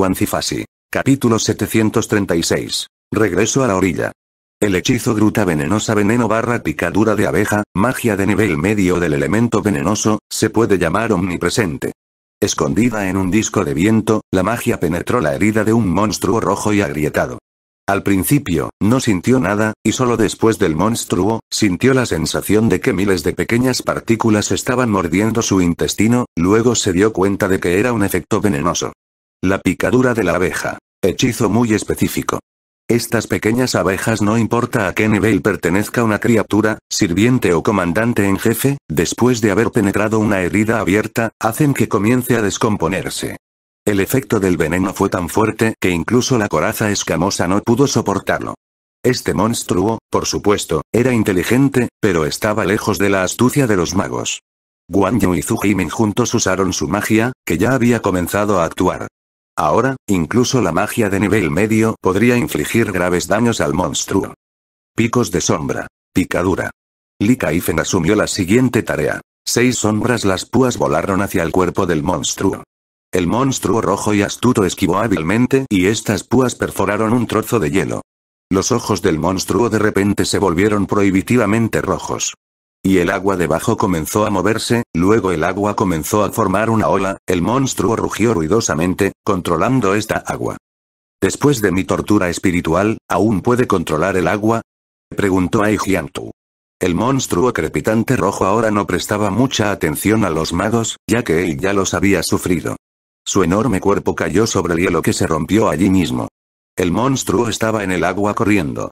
Cuancifasi. Capítulo 736. Regreso a la orilla. El hechizo gruta venenosa veneno barra picadura de abeja, magia de nivel medio del elemento venenoso, se puede llamar omnipresente. Escondida en un disco de viento, la magia penetró la herida de un monstruo rojo y agrietado. Al principio, no sintió nada, y solo después del monstruo, sintió la sensación de que miles de pequeñas partículas estaban mordiendo su intestino, luego se dio cuenta de que era un efecto venenoso. La picadura de la abeja. Hechizo muy específico. Estas pequeñas abejas no importa a qué nivel pertenezca una criatura, sirviente o comandante en jefe, después de haber penetrado una herida abierta, hacen que comience a descomponerse. El efecto del veneno fue tan fuerte que incluso la coraza escamosa no pudo soportarlo. Este monstruo, por supuesto, era inteligente, pero estaba lejos de la astucia de los magos. Guan Yu y Zhu Jimin juntos usaron su magia, que ya había comenzado a actuar. Ahora, incluso la magia de nivel medio podría infligir graves daños al monstruo. Picos de sombra. Picadura. Li Kaifen asumió la siguiente tarea. Seis sombras las púas volaron hacia el cuerpo del monstruo. El monstruo rojo y astuto esquivó hábilmente y estas púas perforaron un trozo de hielo. Los ojos del monstruo de repente se volvieron prohibitivamente rojos. Y el agua debajo comenzó a moverse, luego el agua comenzó a formar una ola, el monstruo rugió ruidosamente, controlando esta agua. Después de mi tortura espiritual, ¿aún puede controlar el agua? Preguntó Aijiantu. El monstruo crepitante rojo ahora no prestaba mucha atención a los magos, ya que él ya los había sufrido. Su enorme cuerpo cayó sobre el hielo que se rompió allí mismo. El monstruo estaba en el agua corriendo.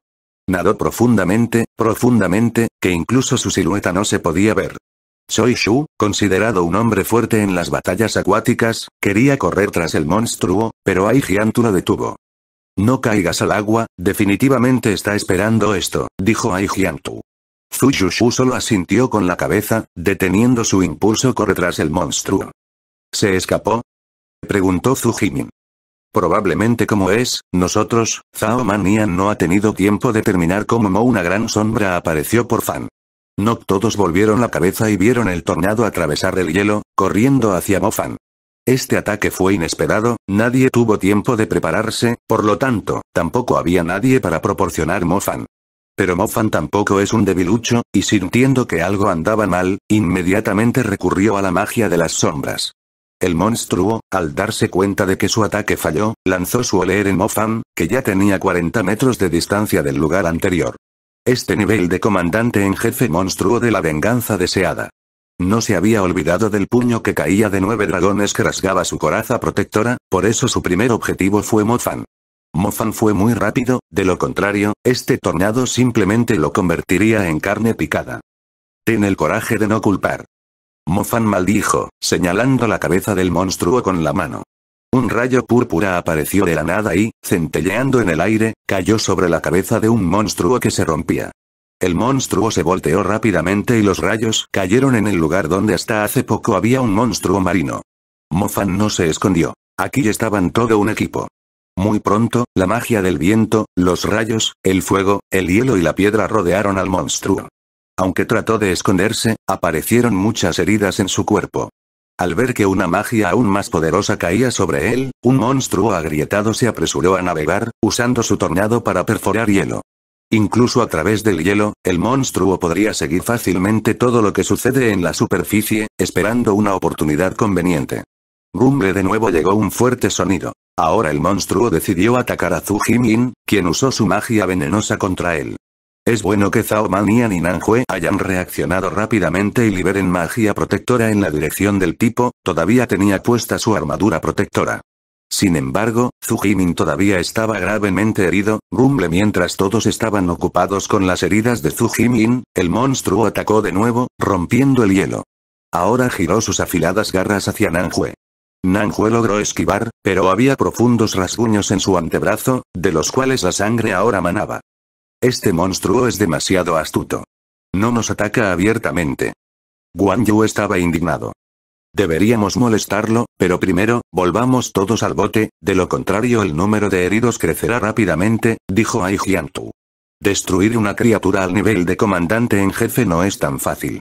Nadó profundamente, profundamente, que incluso su silueta no se podía ver. Soy Shu, considerado un hombre fuerte en las batallas acuáticas, quería correr tras el monstruo, pero Ai Giantu lo detuvo. No caigas al agua, definitivamente está esperando esto, dijo Ai Giantu. Yushu solo asintió con la cabeza, deteniendo su impulso corre tras el monstruo. ¿Se escapó? Preguntó Jimin. Probablemente como es, nosotros, Zhao Manian no ha tenido tiempo de terminar cómo una gran sombra apareció por Fan. No todos volvieron la cabeza y vieron el tornado atravesar el hielo, corriendo hacia Fan. Este ataque fue inesperado, nadie tuvo tiempo de prepararse, por lo tanto, tampoco había nadie para proporcionar Fan. Pero Fan tampoco es un debilucho, y sintiendo que algo andaba mal, inmediatamente recurrió a la magia de las sombras. El monstruo, al darse cuenta de que su ataque falló, lanzó su oler en Mofan, que ya tenía 40 metros de distancia del lugar anterior. Este nivel de comandante en jefe monstruo de la venganza deseada. No se había olvidado del puño que caía de nueve dragones que rasgaba su coraza protectora, por eso su primer objetivo fue Mofan. Mofan fue muy rápido, de lo contrario, este tornado simplemente lo convertiría en carne picada. Ten el coraje de no culpar. Mofan maldijo, señalando la cabeza del monstruo con la mano. Un rayo púrpura apareció de la nada y, centelleando en el aire, cayó sobre la cabeza de un monstruo que se rompía. El monstruo se volteó rápidamente y los rayos cayeron en el lugar donde hasta hace poco había un monstruo marino. Mofan no se escondió. Aquí estaban todo un equipo. Muy pronto, la magia del viento, los rayos, el fuego, el hielo y la piedra rodearon al monstruo. Aunque trató de esconderse, aparecieron muchas heridas en su cuerpo. Al ver que una magia aún más poderosa caía sobre él, un monstruo agrietado se apresuró a navegar, usando su tornado para perforar hielo. Incluso a través del hielo, el monstruo podría seguir fácilmente todo lo que sucede en la superficie, esperando una oportunidad conveniente. Rumble de nuevo llegó un fuerte sonido. Ahora el monstruo decidió atacar a Zhu Jimin, quien usó su magia venenosa contra él. Es bueno que Zhao Manian y Aninanjue hayan reaccionado rápidamente y liberen magia protectora en la dirección del tipo, todavía tenía puesta su armadura protectora. Sin embargo, Jimin todavía estaba gravemente herido, Rumble mientras todos estaban ocupados con las heridas de Jimin, el monstruo atacó de nuevo, rompiendo el hielo. Ahora giró sus afiladas garras hacia Nanjue. Nanjue logró esquivar, pero había profundos rasguños en su antebrazo, de los cuales la sangre ahora manaba. Este monstruo es demasiado astuto. No nos ataca abiertamente. Guan Yu estaba indignado. Deberíamos molestarlo, pero primero, volvamos todos al bote, de lo contrario el número de heridos crecerá rápidamente, dijo Ai Jiantu. Destruir una criatura al nivel de comandante en jefe no es tan fácil.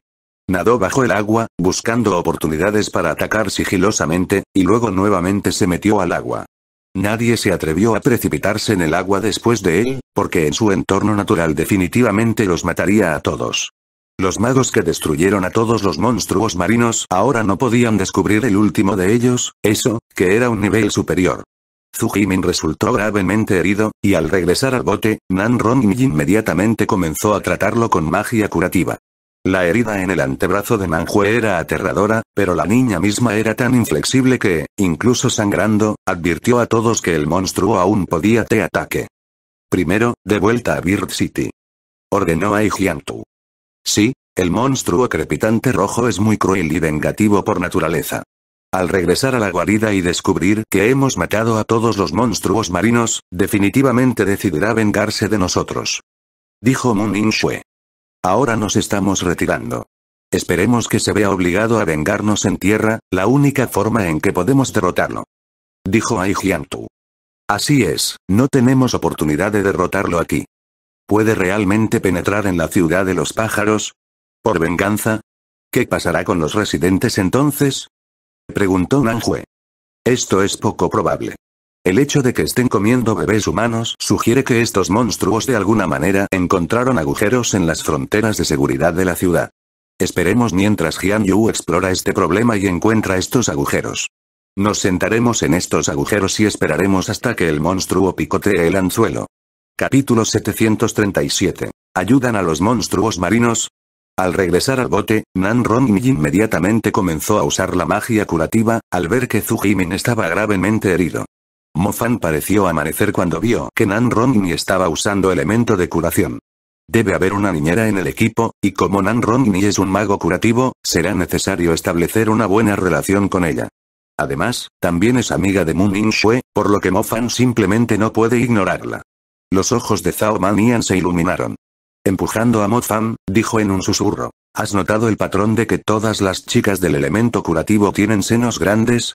Nadó bajo el agua, buscando oportunidades para atacar sigilosamente, y luego nuevamente se metió al agua. Nadie se atrevió a precipitarse en el agua después de él, porque en su entorno natural definitivamente los mataría a todos. Los magos que destruyeron a todos los monstruos marinos ahora no podían descubrir el último de ellos, eso, que era un nivel superior. Zujimin resultó gravemente herido, y al regresar al bote, Nan Rongming inmediatamente comenzó a tratarlo con magia curativa. La herida en el antebrazo de Manjue era aterradora, pero la niña misma era tan inflexible que, incluso sangrando, advirtió a todos que el monstruo aún podía te ataque. Primero, de vuelta a Bird City. Ordenó a tu Sí, el monstruo crepitante rojo es muy cruel y vengativo por naturaleza. Al regresar a la guarida y descubrir que hemos matado a todos los monstruos marinos, definitivamente decidirá vengarse de nosotros. Dijo Moon Ahora nos estamos retirando. Esperemos que se vea obligado a vengarnos en tierra, la única forma en que podemos derrotarlo. Dijo Tu. Así es, no tenemos oportunidad de derrotarlo aquí. ¿Puede realmente penetrar en la ciudad de los pájaros? ¿Por venganza? ¿Qué pasará con los residentes entonces? Preguntó Nanjue. Esto es poco probable. El hecho de que estén comiendo bebés humanos sugiere que estos monstruos de alguna manera encontraron agujeros en las fronteras de seguridad de la ciudad. Esperemos mientras Jian Yu explora este problema y encuentra estos agujeros. Nos sentaremos en estos agujeros y esperaremos hasta que el monstruo picotee el anzuelo. Capítulo 737. ¿Ayudan a los monstruos marinos? Al regresar al bote, Nan Ronmin inmediatamente comenzó a usar la magia curativa, al ver que Jimin estaba gravemente herido. Mofan pareció amanecer cuando vio que Nan Ronni estaba usando elemento de curación. Debe haber una niñera en el equipo, y como Nan Ni es un mago curativo, será necesario establecer una buena relación con ella. Además, también es amiga de Moon In Shue, por lo que Mofan simplemente no puede ignorarla. Los ojos de Zhao Manian se iluminaron. Empujando a Fan, dijo en un susurro. ¿Has notado el patrón de que todas las chicas del elemento curativo tienen senos grandes?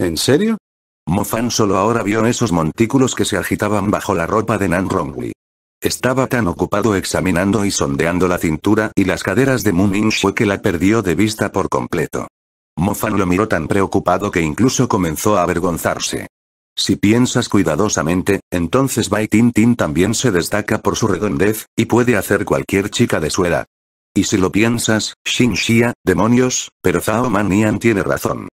¿En serio? Mofan solo ahora vio esos montículos que se agitaban bajo la ropa de Nan Rongui. Estaba tan ocupado examinando y sondeando la cintura y las caderas de Moon Ming que la perdió de vista por completo. Mofan lo miró tan preocupado que incluso comenzó a avergonzarse. Si piensas cuidadosamente, entonces Bai Tin Tin también se destaca por su redondez, y puede hacer cualquier chica de su edad. Y si lo piensas, Xin Xia, demonios, pero Zhao Man tiene razón.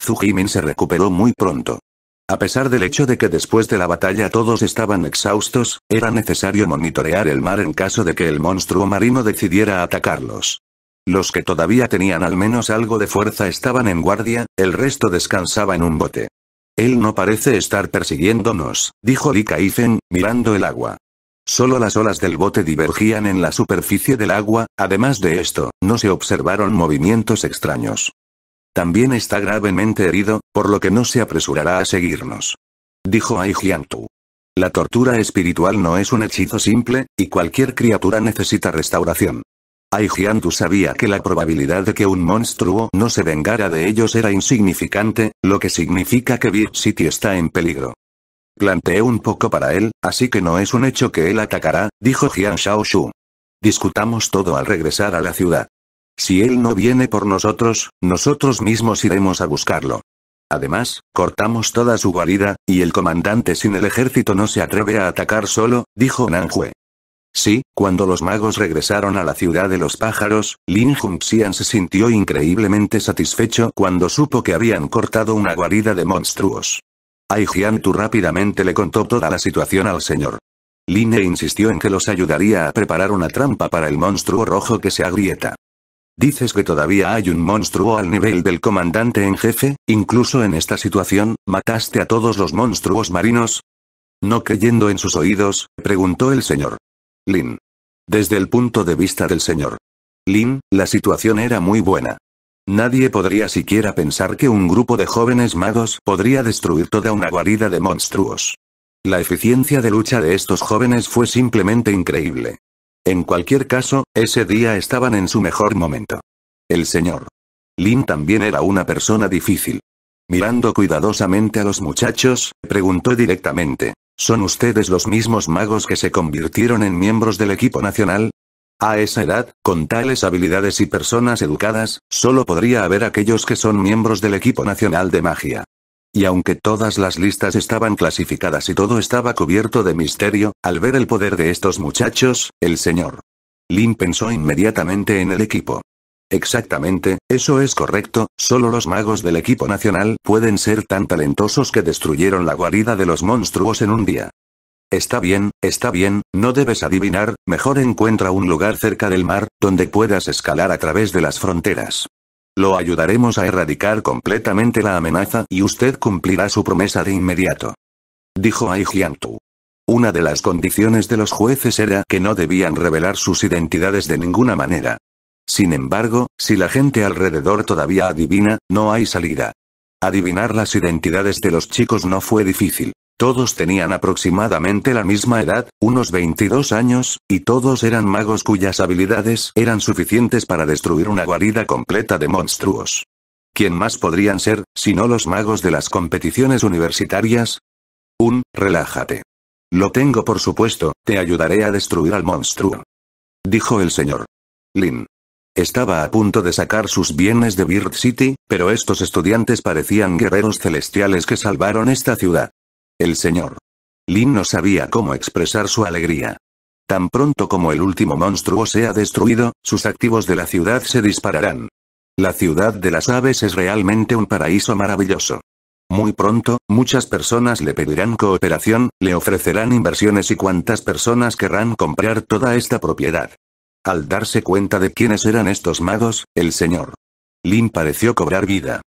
Jimin se recuperó muy pronto. A pesar del hecho de que después de la batalla todos estaban exhaustos, era necesario monitorear el mar en caso de que el monstruo marino decidiera atacarlos. Los que todavía tenían al menos algo de fuerza estaban en guardia, el resto descansaba en un bote. Él no parece estar persiguiéndonos, dijo Lika mirando el agua. Solo las olas del bote divergían en la superficie del agua, además de esto, no se observaron movimientos extraños. También está gravemente herido, por lo que no se apresurará a seguirnos. Dijo Ai Jiantu. La tortura espiritual no es un hechizo simple, y cualquier criatura necesita restauración. Ai Jiantu sabía que la probabilidad de que un monstruo no se vengara de ellos era insignificante, lo que significa que Big City está en peligro. Planteé un poco para él, así que no es un hecho que él atacará, dijo Jian Shaoshu. Discutamos todo al regresar a la ciudad. Si él no viene por nosotros, nosotros mismos iremos a buscarlo. Además, cortamos toda su guarida, y el comandante sin el ejército no se atreve a atacar solo, dijo Nanjue. Sí, cuando los magos regresaron a la ciudad de los pájaros, Lin Junxian se sintió increíblemente satisfecho cuando supo que habían cortado una guarida de monstruos. Ai Tu rápidamente le contó toda la situación al señor. Lin e insistió en que los ayudaría a preparar una trampa para el monstruo rojo que se agrieta. Dices que todavía hay un monstruo al nivel del comandante en jefe, incluso en esta situación, ¿mataste a todos los monstruos marinos? No creyendo en sus oídos, preguntó el señor. Lin. Desde el punto de vista del señor. Lin, la situación era muy buena. Nadie podría siquiera pensar que un grupo de jóvenes magos podría destruir toda una guarida de monstruos. La eficiencia de lucha de estos jóvenes fue simplemente increíble. En cualquier caso, ese día estaban en su mejor momento. El señor. Lin también era una persona difícil. Mirando cuidadosamente a los muchachos, preguntó directamente. ¿Son ustedes los mismos magos que se convirtieron en miembros del equipo nacional? A esa edad, con tales habilidades y personas educadas, solo podría haber aquellos que son miembros del equipo nacional de magia. Y aunque todas las listas estaban clasificadas y todo estaba cubierto de misterio, al ver el poder de estos muchachos, el señor Lin pensó inmediatamente en el equipo. Exactamente, eso es correcto, solo los magos del equipo nacional pueden ser tan talentosos que destruyeron la guarida de los monstruos en un día. Está bien, está bien, no debes adivinar, mejor encuentra un lugar cerca del mar, donde puedas escalar a través de las fronteras. Lo ayudaremos a erradicar completamente la amenaza y usted cumplirá su promesa de inmediato. Dijo Ai Una de las condiciones de los jueces era que no debían revelar sus identidades de ninguna manera. Sin embargo, si la gente alrededor todavía adivina, no hay salida. Adivinar las identidades de los chicos no fue difícil. Todos tenían aproximadamente la misma edad, unos 22 años, y todos eran magos cuyas habilidades eran suficientes para destruir una guarida completa de monstruos. ¿Quién más podrían ser, si no los magos de las competiciones universitarias? Un, relájate. Lo tengo por supuesto, te ayudaré a destruir al monstruo. Dijo el señor. Lin. Estaba a punto de sacar sus bienes de Bird City, pero estos estudiantes parecían guerreros celestiales que salvaron esta ciudad. El señor. Lin no sabía cómo expresar su alegría. Tan pronto como el último monstruo sea destruido, sus activos de la ciudad se dispararán. La ciudad de las aves es realmente un paraíso maravilloso. Muy pronto, muchas personas le pedirán cooperación, le ofrecerán inversiones y cuantas personas querrán comprar toda esta propiedad. Al darse cuenta de quiénes eran estos magos, el señor Lin pareció cobrar vida.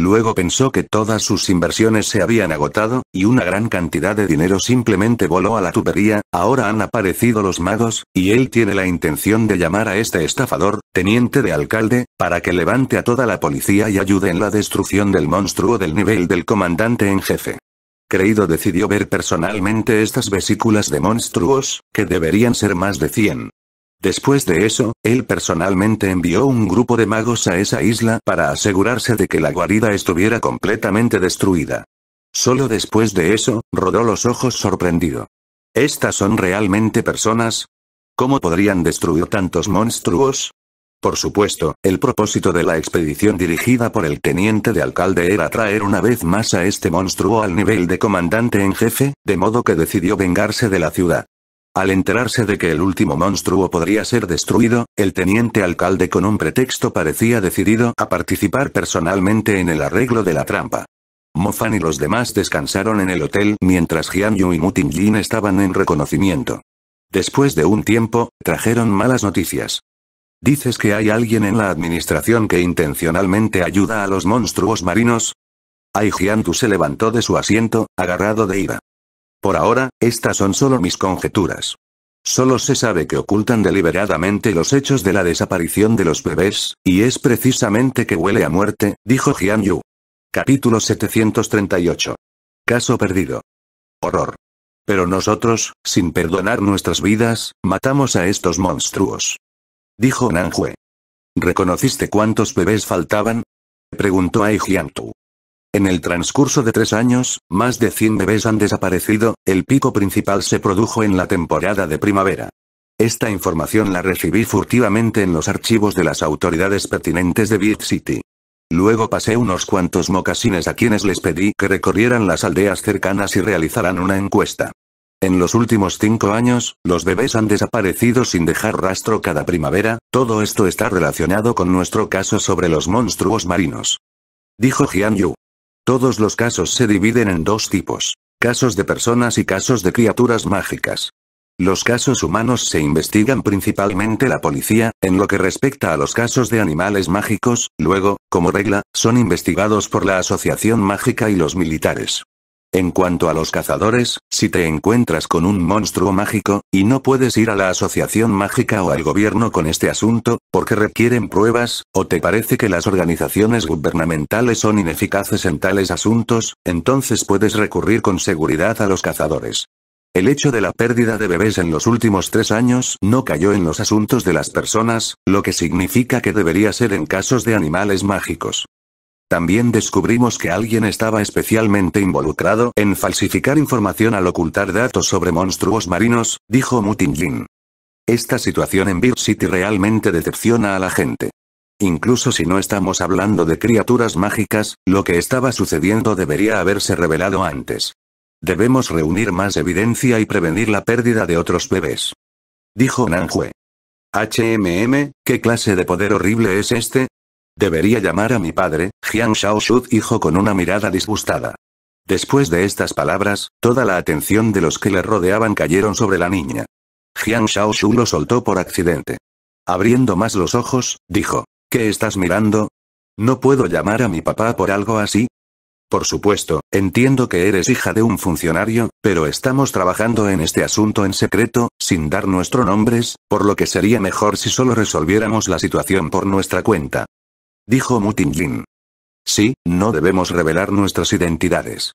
Luego pensó que todas sus inversiones se habían agotado, y una gran cantidad de dinero simplemente voló a la tubería, ahora han aparecido los magos, y él tiene la intención de llamar a este estafador, teniente de alcalde, para que levante a toda la policía y ayude en la destrucción del monstruo del nivel del comandante en jefe. Creído decidió ver personalmente estas vesículas de monstruos, que deberían ser más de 100. Después de eso, él personalmente envió un grupo de magos a esa isla para asegurarse de que la guarida estuviera completamente destruida. Solo después de eso, rodó los ojos sorprendido. ¿Estas son realmente personas? ¿Cómo podrían destruir tantos monstruos? Por supuesto, el propósito de la expedición dirigida por el teniente de alcalde era traer una vez más a este monstruo al nivel de comandante en jefe, de modo que decidió vengarse de la ciudad. Al enterarse de que el último monstruo podría ser destruido, el teniente alcalde con un pretexto parecía decidido a participar personalmente en el arreglo de la trampa. Fan y los demás descansaron en el hotel mientras Jian Yu y Mutin Jin estaban en reconocimiento. Después de un tiempo, trajeron malas noticias. ¿Dices que hay alguien en la administración que intencionalmente ayuda a los monstruos marinos? Ai Jian se levantó de su asiento, agarrado de ira. Por ahora, estas son solo mis conjeturas. Solo se sabe que ocultan deliberadamente los hechos de la desaparición de los bebés, y es precisamente que huele a muerte, dijo Jian Yu. Capítulo 738. Caso perdido. Horror. Pero nosotros, sin perdonar nuestras vidas, matamos a estos monstruos. Dijo Nanjue. ¿Reconociste cuántos bebés faltaban? Preguntó a Jian en el transcurso de tres años, más de 100 bebés han desaparecido, el pico principal se produjo en la temporada de primavera. Esta información la recibí furtivamente en los archivos de las autoridades pertinentes de Big City. Luego pasé unos cuantos mocasines a quienes les pedí que recorrieran las aldeas cercanas y realizaran una encuesta. En los últimos cinco años, los bebés han desaparecido sin dejar rastro cada primavera, todo esto está relacionado con nuestro caso sobre los monstruos marinos. Dijo Jian Yu. Todos los casos se dividen en dos tipos. Casos de personas y casos de criaturas mágicas. Los casos humanos se investigan principalmente la policía, en lo que respecta a los casos de animales mágicos, luego, como regla, son investigados por la Asociación Mágica y los militares. En cuanto a los cazadores, si te encuentras con un monstruo mágico, y no puedes ir a la asociación mágica o al gobierno con este asunto, porque requieren pruebas, o te parece que las organizaciones gubernamentales son ineficaces en tales asuntos, entonces puedes recurrir con seguridad a los cazadores. El hecho de la pérdida de bebés en los últimos tres años no cayó en los asuntos de las personas, lo que significa que debería ser en casos de animales mágicos. También descubrimos que alguien estaba especialmente involucrado en falsificar información al ocultar datos sobre monstruos marinos, dijo Mutinglin. Esta situación en Big City realmente decepciona a la gente. Incluso si no estamos hablando de criaturas mágicas, lo que estaba sucediendo debería haberse revelado antes. Debemos reunir más evidencia y prevenir la pérdida de otros bebés. Dijo Nanjue. HMM, ¿qué clase de poder horrible es este? Debería llamar a mi padre, Jiang Shu dijo con una mirada disgustada. Después de estas palabras, toda la atención de los que le rodeaban cayeron sobre la niña. Jiang Shao-shu lo soltó por accidente. Abriendo más los ojos, dijo, ¿qué estás mirando? ¿No puedo llamar a mi papá por algo así? Por supuesto, entiendo que eres hija de un funcionario, pero estamos trabajando en este asunto en secreto, sin dar nuestros nombres, por lo que sería mejor si solo resolviéramos la situación por nuestra cuenta dijo Mutinglin. Sí, no debemos revelar nuestras identidades.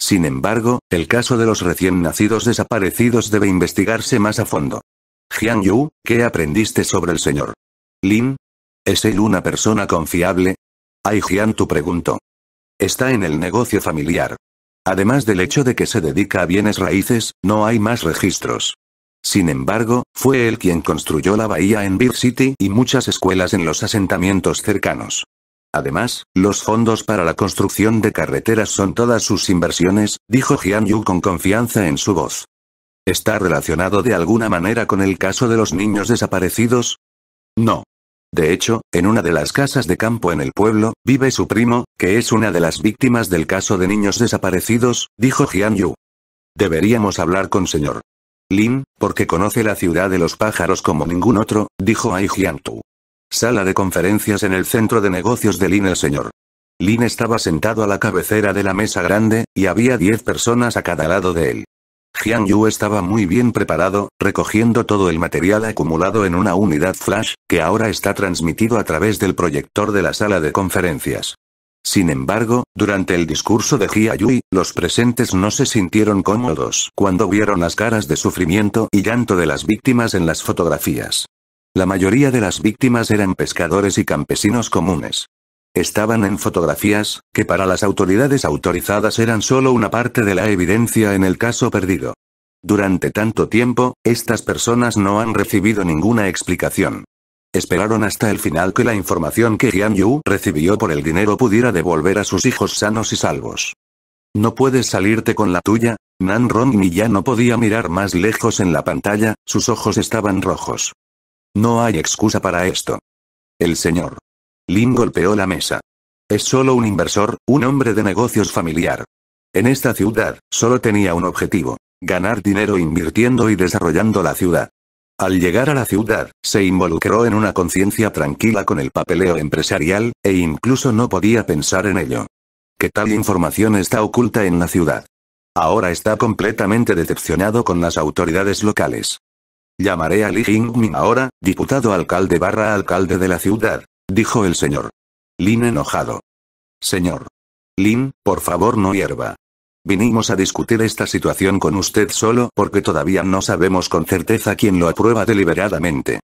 Sin embargo, el caso de los recién nacidos desaparecidos debe investigarse más a fondo. Jian Yu, ¿qué aprendiste sobre el señor? Lin? ¿Es él una persona confiable? Ai Jian tu preguntó. Está en el negocio familiar. Además del hecho de que se dedica a bienes raíces, no hay más registros. Sin embargo, fue él quien construyó la bahía en Big City y muchas escuelas en los asentamientos cercanos. Además, los fondos para la construcción de carreteras son todas sus inversiones, dijo Jian Yu con confianza en su voz. ¿Está relacionado de alguna manera con el caso de los niños desaparecidos? No. De hecho, en una de las casas de campo en el pueblo, vive su primo, que es una de las víctimas del caso de niños desaparecidos, dijo Jian Yu. Deberíamos hablar con señor Lin, porque conoce la ciudad de los pájaros como ningún otro, dijo Ai Tu. Sala de conferencias en el centro de negocios de Lin el señor. Lin estaba sentado a la cabecera de la mesa grande, y había diez personas a cada lado de él. Jiang Yu estaba muy bien preparado, recogiendo todo el material acumulado en una unidad flash, que ahora está transmitido a través del proyector de la sala de conferencias. Sin embargo, durante el discurso de Jia los presentes no se sintieron cómodos cuando vieron las caras de sufrimiento y llanto de las víctimas en las fotografías. La mayoría de las víctimas eran pescadores y campesinos comunes. Estaban en fotografías, que para las autoridades autorizadas eran solo una parte de la evidencia en el caso perdido. Durante tanto tiempo, estas personas no han recibido ninguna explicación esperaron hasta el final que la información que Jian Yu recibió por el dinero pudiera devolver a sus hijos sanos y salvos. No puedes salirte con la tuya, Nan ni ya no podía mirar más lejos en la pantalla, sus ojos estaban rojos. No hay excusa para esto. El señor. Lin golpeó la mesa. Es solo un inversor, un hombre de negocios familiar. En esta ciudad, solo tenía un objetivo, ganar dinero invirtiendo y desarrollando la ciudad. Al llegar a la ciudad, se involucró en una conciencia tranquila con el papeleo empresarial, e incluso no podía pensar en ello. ¿Qué tal información está oculta en la ciudad. Ahora está completamente decepcionado con las autoridades locales. Llamaré a Li Jingming ahora, diputado alcalde barra alcalde de la ciudad, dijo el señor. Lin enojado. Señor. Lin, por favor no hierba. Vinimos a discutir esta situación con usted solo porque todavía no sabemos con certeza quién lo aprueba deliberadamente.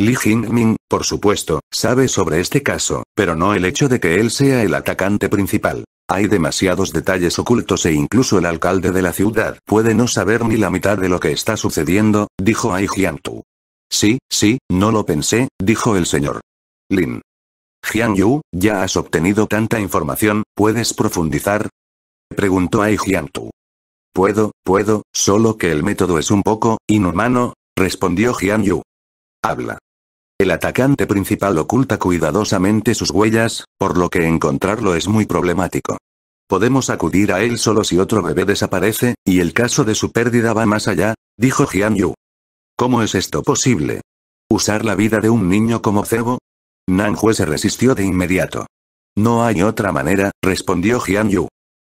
Li Jingming, por supuesto, sabe sobre este caso, pero no el hecho de que él sea el atacante principal. Hay demasiados detalles ocultos e incluso el alcalde de la ciudad puede no saber ni la mitad de lo que está sucediendo, dijo Ai tu Sí, sí, no lo pensé, dijo el señor. Lin. Jiang Yu, ya has obtenido tanta información, ¿puedes profundizar? preguntó a Tu. Puedo, puedo, solo que el método es un poco inhumano, respondió Jian Yu. Habla. El atacante principal oculta cuidadosamente sus huellas, por lo que encontrarlo es muy problemático. Podemos acudir a él solo si otro bebé desaparece, y el caso de su pérdida va más allá, dijo Jian Yu. ¿Cómo es esto posible? ¿Usar la vida de un niño como cebo? Hue se resistió de inmediato. No hay otra manera, respondió Jian Yu.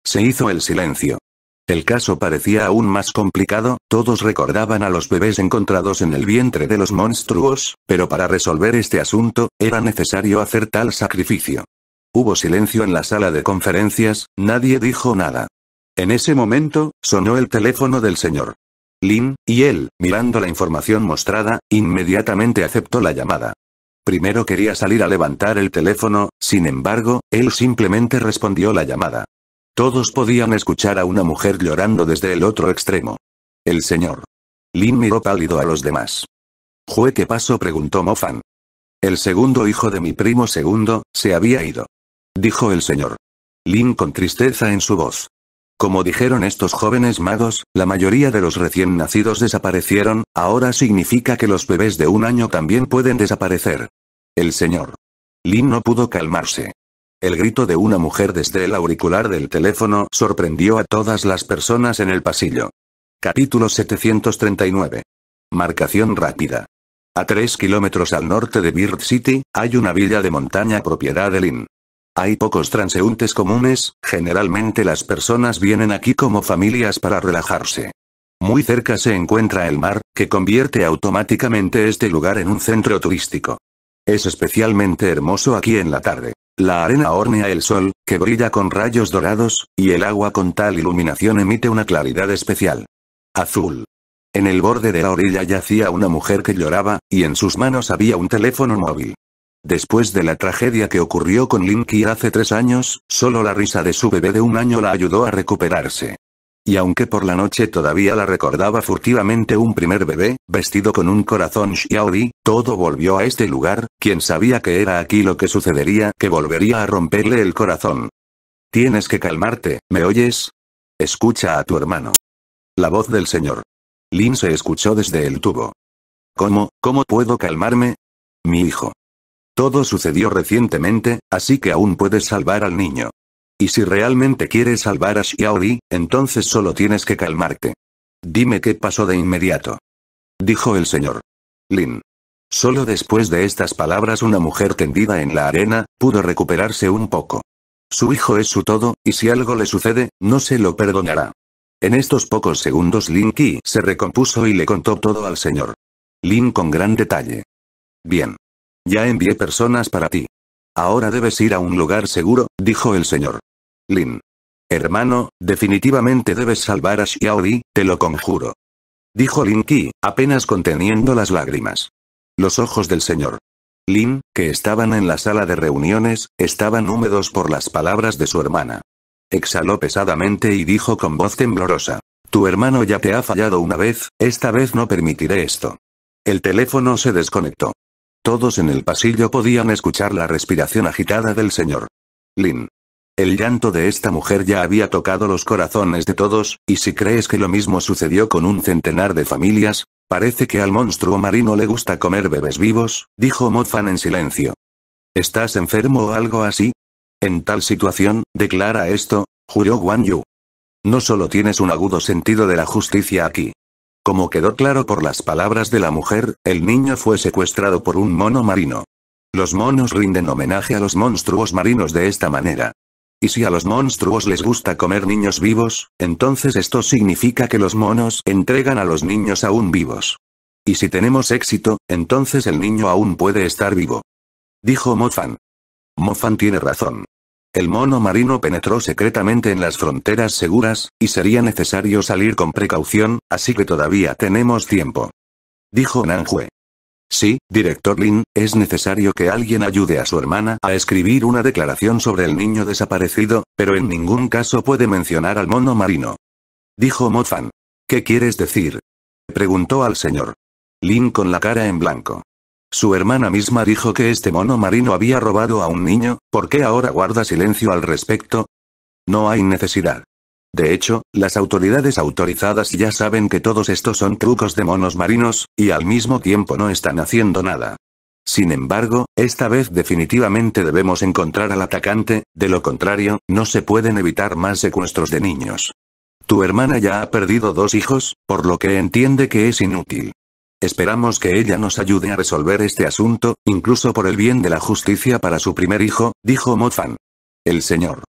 Se hizo el silencio. El caso parecía aún más complicado, todos recordaban a los bebés encontrados en el vientre de los monstruos, pero para resolver este asunto, era necesario hacer tal sacrificio. Hubo silencio en la sala de conferencias, nadie dijo nada. En ese momento, sonó el teléfono del señor. Lin, y él, mirando la información mostrada, inmediatamente aceptó la llamada. Primero quería salir a levantar el teléfono, sin embargo, él simplemente respondió la llamada. Todos podían escuchar a una mujer llorando desde el otro extremo. El señor. Lin miró pálido a los demás. ¿Jue qué pasó? preguntó Mofan. El segundo hijo de mi primo segundo, se había ido. Dijo el señor. Lin con tristeza en su voz. Como dijeron estos jóvenes magos, la mayoría de los recién nacidos desaparecieron, ahora significa que los bebés de un año también pueden desaparecer. El señor. Lin no pudo calmarse. El grito de una mujer desde el auricular del teléfono sorprendió a todas las personas en el pasillo. Capítulo 739. Marcación rápida. A 3 kilómetros al norte de Bird City, hay una villa de montaña propiedad de Lynn. Hay pocos transeúntes comunes, generalmente las personas vienen aquí como familias para relajarse. Muy cerca se encuentra el mar, que convierte automáticamente este lugar en un centro turístico. Es especialmente hermoso aquí en la tarde. La arena hornea el sol, que brilla con rayos dorados, y el agua con tal iluminación emite una claridad especial. Azul. En el borde de la orilla yacía una mujer que lloraba, y en sus manos había un teléfono móvil. Después de la tragedia que ocurrió con Linky hace tres años, solo la risa de su bebé de un año la ayudó a recuperarse y aunque por la noche todavía la recordaba furtivamente un primer bebé, vestido con un corazón Xiaori, todo volvió a este lugar, quien sabía que era aquí lo que sucedería que volvería a romperle el corazón. Tienes que calmarte, ¿me oyes? Escucha a tu hermano. La voz del señor. Lin se escuchó desde el tubo. ¿Cómo, cómo puedo calmarme? Mi hijo. Todo sucedió recientemente, así que aún puedes salvar al niño. Y si realmente quieres salvar a Xiaori, entonces solo tienes que calmarte. Dime qué pasó de inmediato. Dijo el señor. Lin. Solo después de estas palabras una mujer tendida en la arena, pudo recuperarse un poco. Su hijo es su todo, y si algo le sucede, no se lo perdonará. En estos pocos segundos Lin Qi se recompuso y le contó todo al señor. Lin con gran detalle. Bien. Ya envié personas para ti. Ahora debes ir a un lugar seguro, dijo el señor. Lin. Hermano, definitivamente debes salvar a Xiaodi, te lo conjuro. Dijo Lin Qi, apenas conteniendo las lágrimas. Los ojos del señor. Lin, que estaban en la sala de reuniones, estaban húmedos por las palabras de su hermana. Exhaló pesadamente y dijo con voz temblorosa. Tu hermano ya te ha fallado una vez, esta vez no permitiré esto. El teléfono se desconectó. Todos en el pasillo podían escuchar la respiración agitada del señor. Lin. El llanto de esta mujer ya había tocado los corazones de todos, y si crees que lo mismo sucedió con un centenar de familias, parece que al monstruo marino le gusta comer bebés vivos, dijo Fan en silencio. ¿Estás enfermo o algo así? En tal situación, declara esto, juró Guan Yu. No solo tienes un agudo sentido de la justicia aquí. Como quedó claro por las palabras de la mujer, el niño fue secuestrado por un mono marino. Los monos rinden homenaje a los monstruos marinos de esta manera. Y si a los monstruos les gusta comer niños vivos, entonces esto significa que los monos entregan a los niños aún vivos. Y si tenemos éxito, entonces el niño aún puede estar vivo. Dijo Mofan. Mofan tiene razón. El mono marino penetró secretamente en las fronteras seguras, y sería necesario salir con precaución, así que todavía tenemos tiempo. Dijo Nanjue. Sí, director Lin, es necesario que alguien ayude a su hermana a escribir una declaración sobre el niño desaparecido, pero en ningún caso puede mencionar al mono marino. Dijo Mofan. ¿Qué quieres decir? Preguntó al señor. Lin con la cara en blanco. Su hermana misma dijo que este mono marino había robado a un niño, ¿por qué ahora guarda silencio al respecto? No hay necesidad. De hecho, las autoridades autorizadas ya saben que todos estos son trucos de monos marinos, y al mismo tiempo no están haciendo nada. Sin embargo, esta vez definitivamente debemos encontrar al atacante, de lo contrario, no se pueden evitar más secuestros de niños. Tu hermana ya ha perdido dos hijos, por lo que entiende que es inútil. Esperamos que ella nos ayude a resolver este asunto, incluso por el bien de la justicia para su primer hijo, dijo Mofan. El señor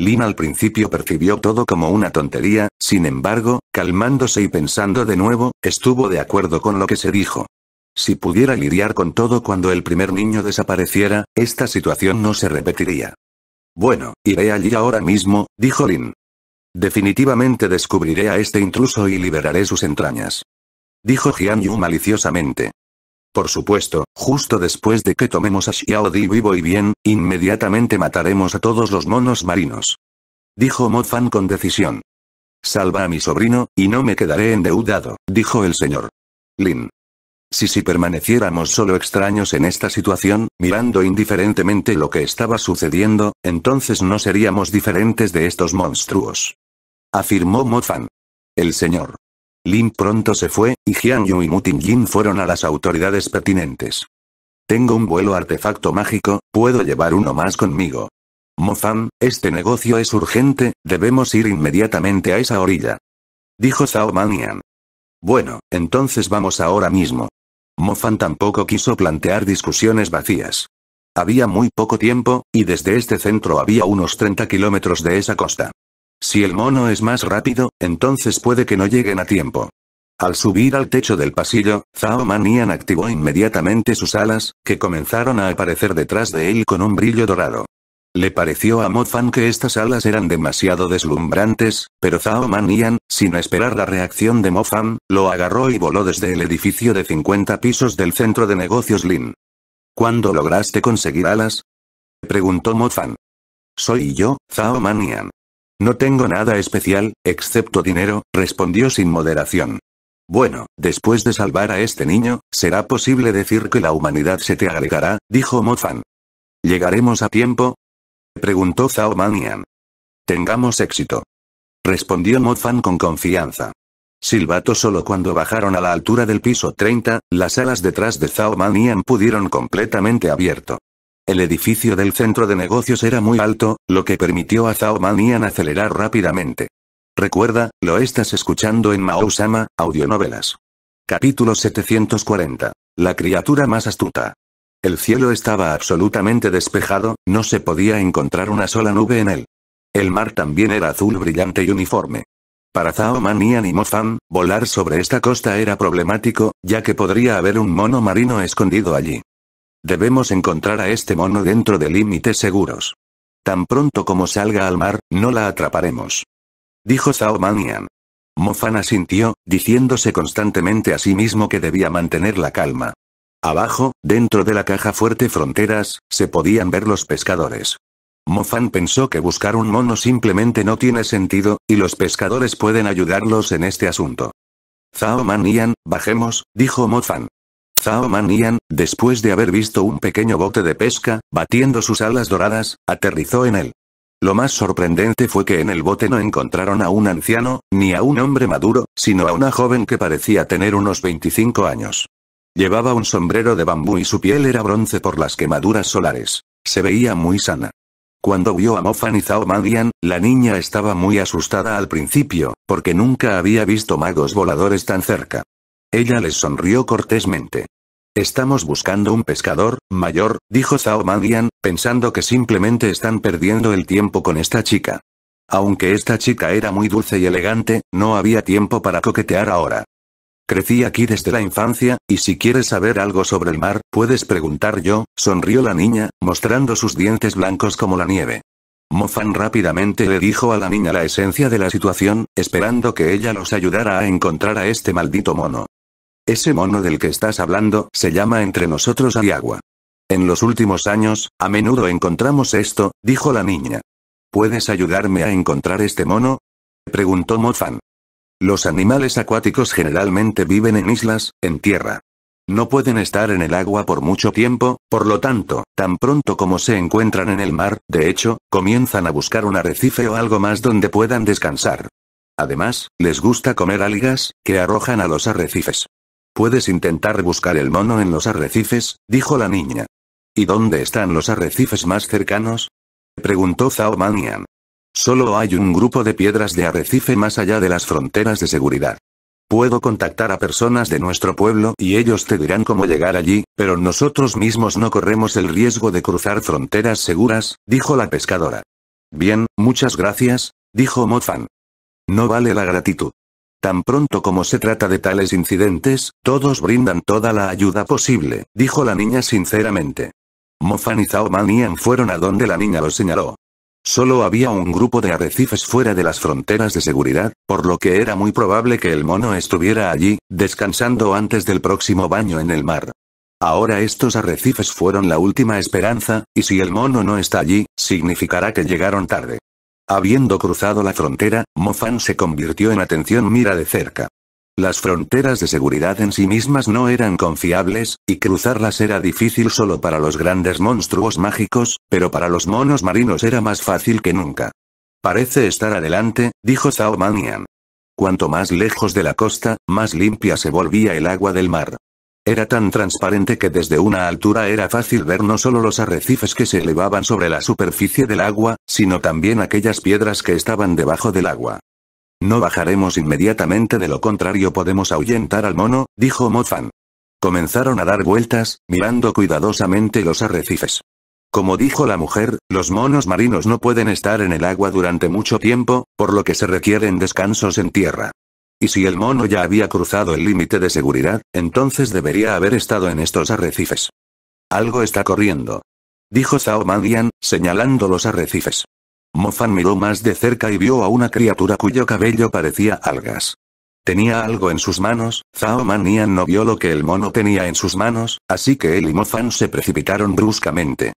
Lin al principio percibió todo como una tontería, sin embargo, calmándose y pensando de nuevo, estuvo de acuerdo con lo que se dijo. Si pudiera lidiar con todo cuando el primer niño desapareciera, esta situación no se repetiría. Bueno, iré allí ahora mismo, dijo Lin. Definitivamente descubriré a este intruso y liberaré sus entrañas. Dijo Jian Yu maliciosamente. Por supuesto, justo después de que tomemos a Xiao Di vivo y bien, inmediatamente mataremos a todos los monos marinos. Dijo Mo Fan con decisión. Salva a mi sobrino, y no me quedaré endeudado, dijo el señor. Lin. Si si permaneciéramos solo extraños en esta situación, mirando indiferentemente lo que estaba sucediendo, entonces no seríamos diferentes de estos monstruos. Afirmó Fan. El señor Lin pronto se fue, y Jiang Yu y Mutin Jin fueron a las autoridades pertinentes. Tengo un vuelo artefacto mágico, puedo llevar uno más conmigo. Fan, este negocio es urgente, debemos ir inmediatamente a esa orilla. Dijo Zhao Manian. Bueno, entonces vamos ahora mismo. Fan tampoco quiso plantear discusiones vacías. Había muy poco tiempo, y desde este centro había unos 30 kilómetros de esa costa. Si el mono es más rápido, entonces puede que no lleguen a tiempo. Al subir al techo del pasillo, Zhao Manian activó inmediatamente sus alas, que comenzaron a aparecer detrás de él con un brillo dorado. Le pareció a Mo Fan que estas alas eran demasiado deslumbrantes, pero Zhao Manian, sin esperar la reacción de Mo Fan, lo agarró y voló desde el edificio de 50 pisos del centro de negocios Lin. ¿Cuándo lograste conseguir alas? preguntó Mo Fan. Soy yo, Zhao Manian. No tengo nada especial, excepto dinero, respondió sin moderación. Bueno, después de salvar a este niño, será posible decir que la humanidad se te agregará, dijo Mofan. ¿Llegaremos a tiempo? preguntó Zhao Manian. Tengamos éxito. Respondió Mofan con confianza. Silbato solo cuando bajaron a la altura del piso 30, las alas detrás de Zhao Manian pudieron completamente abierto. El edificio del centro de negocios era muy alto, lo que permitió a Zhao Manian acelerar rápidamente. Recuerda, lo estás escuchando en Sama, Audionovelas. Capítulo 740. La criatura más astuta. El cielo estaba absolutamente despejado, no se podía encontrar una sola nube en él. El mar también era azul brillante y uniforme. Para Zhao Manian y Mofan, volar sobre esta costa era problemático, ya que podría haber un mono marino escondido allí. Debemos encontrar a este mono dentro de límites seguros. Tan pronto como salga al mar, no la atraparemos. Dijo Zhao Manian. Mofan asintió, diciéndose constantemente a sí mismo que debía mantener la calma. Abajo, dentro de la caja fuerte fronteras, se podían ver los pescadores. Mofan pensó que buscar un mono simplemente no tiene sentido, y los pescadores pueden ayudarlos en este asunto. Zhao Manian, bajemos, dijo Mofan. Zhao Man después de haber visto un pequeño bote de pesca, batiendo sus alas doradas, aterrizó en él. Lo más sorprendente fue que en el bote no encontraron a un anciano, ni a un hombre maduro, sino a una joven que parecía tener unos 25 años. Llevaba un sombrero de bambú y su piel era bronce por las quemaduras solares. Se veía muy sana. Cuando vio a Mofan y Zhao Manian, la niña estaba muy asustada al principio, porque nunca había visto magos voladores tan cerca. Ella les sonrió cortésmente. Estamos buscando un pescador, mayor, dijo Zhao Madian, pensando que simplemente están perdiendo el tiempo con esta chica. Aunque esta chica era muy dulce y elegante, no había tiempo para coquetear ahora. Crecí aquí desde la infancia, y si quieres saber algo sobre el mar, puedes preguntar yo, sonrió la niña, mostrando sus dientes blancos como la nieve. Mofan rápidamente le dijo a la niña la esencia de la situación, esperando que ella los ayudara a encontrar a este maldito mono. Ese mono del que estás hablando se llama entre nosotros Ariagua. En los últimos años, a menudo encontramos esto, dijo la niña. ¿Puedes ayudarme a encontrar este mono? preguntó Mofan. Los animales acuáticos generalmente viven en islas, en tierra. No pueden estar en el agua por mucho tiempo, por lo tanto, tan pronto como se encuentran en el mar, de hecho, comienzan a buscar un arrecife o algo más donde puedan descansar. Además, les gusta comer algas, que arrojan a los arrecifes. Puedes intentar buscar el mono en los arrecifes, dijo la niña. ¿Y dónde están los arrecifes más cercanos? preguntó Zhao Manian. Solo hay un grupo de piedras de arrecife más allá de las fronteras de seguridad. Puedo contactar a personas de nuestro pueblo y ellos te dirán cómo llegar allí, pero nosotros mismos no corremos el riesgo de cruzar fronteras seguras, dijo la pescadora. Bien, muchas gracias, dijo Mofan. No vale la gratitud. Tan pronto como se trata de tales incidentes, todos brindan toda la ayuda posible, dijo la niña sinceramente. Mofan y fueron a donde la niña lo señaló. Solo había un grupo de arrecifes fuera de las fronteras de seguridad, por lo que era muy probable que el mono estuviera allí, descansando antes del próximo baño en el mar. Ahora estos arrecifes fueron la última esperanza, y si el mono no está allí, significará que llegaron tarde. Habiendo cruzado la frontera, Mofan se convirtió en atención mira de cerca. Las fronteras de seguridad en sí mismas no eran confiables, y cruzarlas era difícil solo para los grandes monstruos mágicos, pero para los monos marinos era más fácil que nunca. Parece estar adelante, dijo Zhao Manian. Cuanto más lejos de la costa, más limpia se volvía el agua del mar. Era tan transparente que desde una altura era fácil ver no solo los arrecifes que se elevaban sobre la superficie del agua, sino también aquellas piedras que estaban debajo del agua. No bajaremos inmediatamente de lo contrario podemos ahuyentar al mono, dijo Mofan. Comenzaron a dar vueltas, mirando cuidadosamente los arrecifes. Como dijo la mujer, los monos marinos no pueden estar en el agua durante mucho tiempo, por lo que se requieren descansos en tierra. Y si el mono ya había cruzado el límite de seguridad, entonces debería haber estado en estos arrecifes. Algo está corriendo. Dijo Zhao Manian, señalando los arrecifes. Mofan miró más de cerca y vio a una criatura cuyo cabello parecía algas. Tenía algo en sus manos, Zhao Manian no vio lo que el mono tenía en sus manos, así que él y Mofan se precipitaron bruscamente.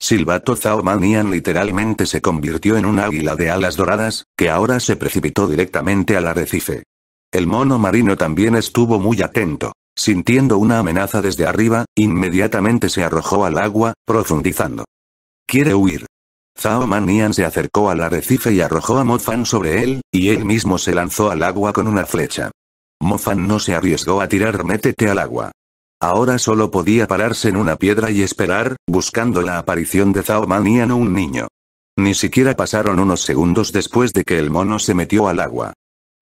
Silbato Zhao Manian literalmente se convirtió en un águila de alas doradas, que ahora se precipitó directamente al arrecife. El mono marino también estuvo muy atento. Sintiendo una amenaza desde arriba, inmediatamente se arrojó al agua, profundizando. Quiere huir. Zhao Manian se acercó al arrecife y arrojó a Fan sobre él, y él mismo se lanzó al agua con una flecha. Fan no se arriesgó a tirar métete al agua. Ahora solo podía pararse en una piedra y esperar, buscando la aparición de Zhao Manian o un niño. Ni siquiera pasaron unos segundos después de que el mono se metió al agua.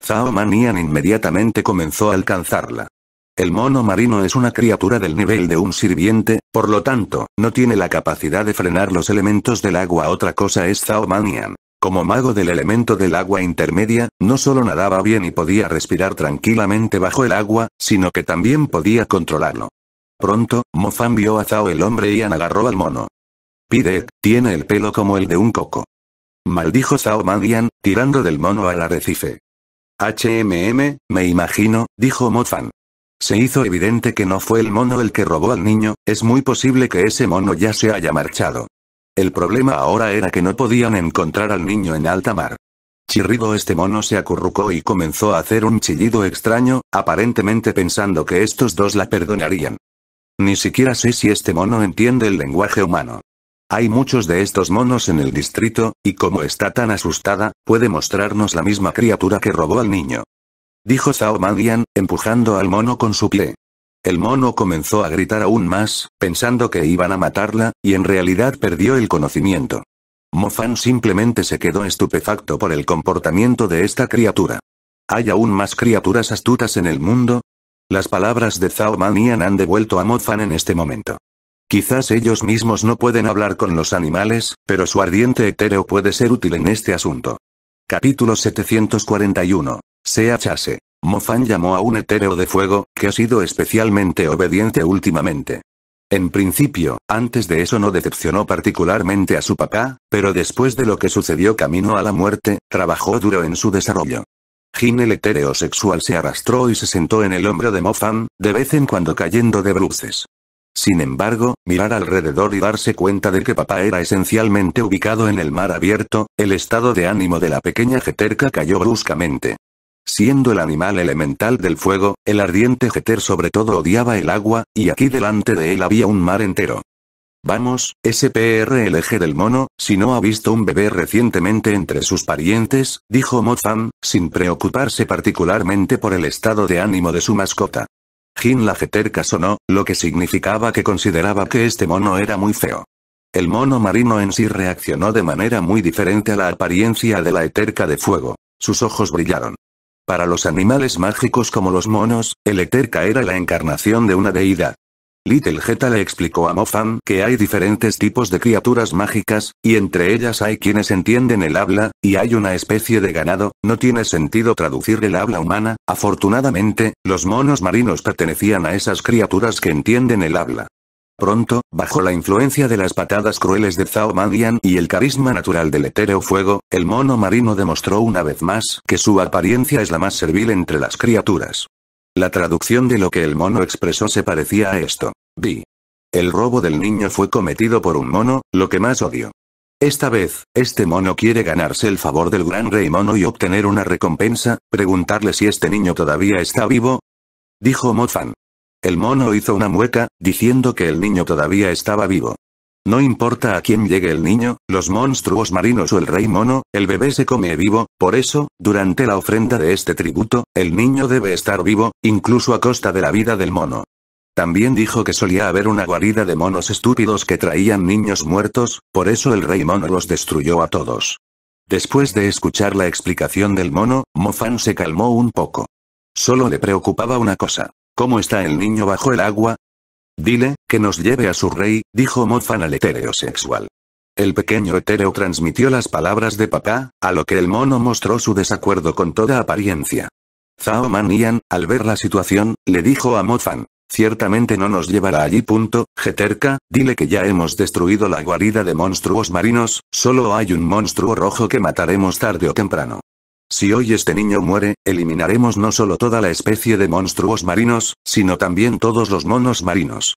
Zhao Manian inmediatamente comenzó a alcanzarla. El mono marino es una criatura del nivel de un sirviente, por lo tanto, no tiene la capacidad de frenar los elementos del agua. Otra cosa es Zhao Manian. Como mago del elemento del agua intermedia, no solo nadaba bien y podía respirar tranquilamente bajo el agua, sino que también podía controlarlo. Pronto, Mofan vio a Zhao el hombre y agarró al mono. Pidek, tiene el pelo como el de un coco. Maldijo Zhao Manian, tirando del mono al arrecife. HMM, me imagino, dijo Mofan. Se hizo evidente que no fue el mono el que robó al niño, es muy posible que ese mono ya se haya marchado. El problema ahora era que no podían encontrar al niño en alta mar. Chirrido este mono se acurrucó y comenzó a hacer un chillido extraño, aparentemente pensando que estos dos la perdonarían. Ni siquiera sé si este mono entiende el lenguaje humano. Hay muchos de estos monos en el distrito, y como está tan asustada, puede mostrarnos la misma criatura que robó al niño. Dijo Zhao Madian, empujando al mono con su pie. El mono comenzó a gritar aún más, pensando que iban a matarla, y en realidad perdió el conocimiento. Mofan simplemente se quedó estupefacto por el comportamiento de esta criatura. ¿Hay aún más criaturas astutas en el mundo? Las palabras de Zhao Manian han devuelto a Mofan en este momento. Quizás ellos mismos no pueden hablar con los animales, pero su ardiente etéreo puede ser útil en este asunto. Capítulo 741. Sea Chase. Mofan llamó a un etéreo de fuego, que ha sido especialmente obediente últimamente. En principio, antes de eso no decepcionó particularmente a su papá, pero después de lo que sucedió camino a la muerte, trabajó duro en su desarrollo. Jin el etéreo sexual se arrastró y se sentó en el hombro de Mofan, de vez en cuando cayendo de bruces. Sin embargo, mirar alrededor y darse cuenta de que papá era esencialmente ubicado en el mar abierto, el estado de ánimo de la pequeña jeterca cayó bruscamente. Siendo el animal elemental del fuego, el ardiente jeter sobre todo odiaba el agua, y aquí delante de él había un mar entero. Vamos, el eje del mono, si no ha visto un bebé recientemente entre sus parientes, dijo Mozam, sin preocuparse particularmente por el estado de ánimo de su mascota. Jin la jeterca sonó, lo que significaba que consideraba que este mono era muy feo. El mono marino en sí reaccionó de manera muy diferente a la apariencia de la eterca de fuego. Sus ojos brillaron. Para los animales mágicos como los monos, el eterca era la encarnación de una deidad. Little Jetta le explicó a Mofan que hay diferentes tipos de criaturas mágicas, y entre ellas hay quienes entienden el habla, y hay una especie de ganado, no tiene sentido traducir el habla humana, afortunadamente, los monos marinos pertenecían a esas criaturas que entienden el habla. Pronto, bajo la influencia de las patadas crueles de Zhao Madian y el carisma natural del etéreo fuego, el mono marino demostró una vez más que su apariencia es la más servil entre las criaturas. La traducción de lo que el mono expresó se parecía a esto. Vi. El robo del niño fue cometido por un mono, lo que más odio. Esta vez, este mono quiere ganarse el favor del gran rey mono y obtener una recompensa, preguntarle si este niño todavía está vivo. Dijo Mofan. El mono hizo una mueca, diciendo que el niño todavía estaba vivo. No importa a quién llegue el niño, los monstruos marinos o el rey mono, el bebé se come vivo, por eso, durante la ofrenda de este tributo, el niño debe estar vivo, incluso a costa de la vida del mono. También dijo que solía haber una guarida de monos estúpidos que traían niños muertos, por eso el rey mono los destruyó a todos. Después de escuchar la explicación del mono, Mofan se calmó un poco. Solo le preocupaba una cosa. ¿Cómo está el niño bajo el agua? Dile, que nos lleve a su rey, dijo Mofan al etéreo sexual. El pequeño etéreo transmitió las palabras de papá, a lo que el mono mostró su desacuerdo con toda apariencia. Zhao Manian, al ver la situación, le dijo a Mofan. Ciertamente no nos llevará allí. Punto. Geterka, dile que ya hemos destruido la guarida de monstruos marinos, solo hay un monstruo rojo que mataremos tarde o temprano. Si hoy este niño muere, eliminaremos no solo toda la especie de monstruos marinos, sino también todos los monos marinos.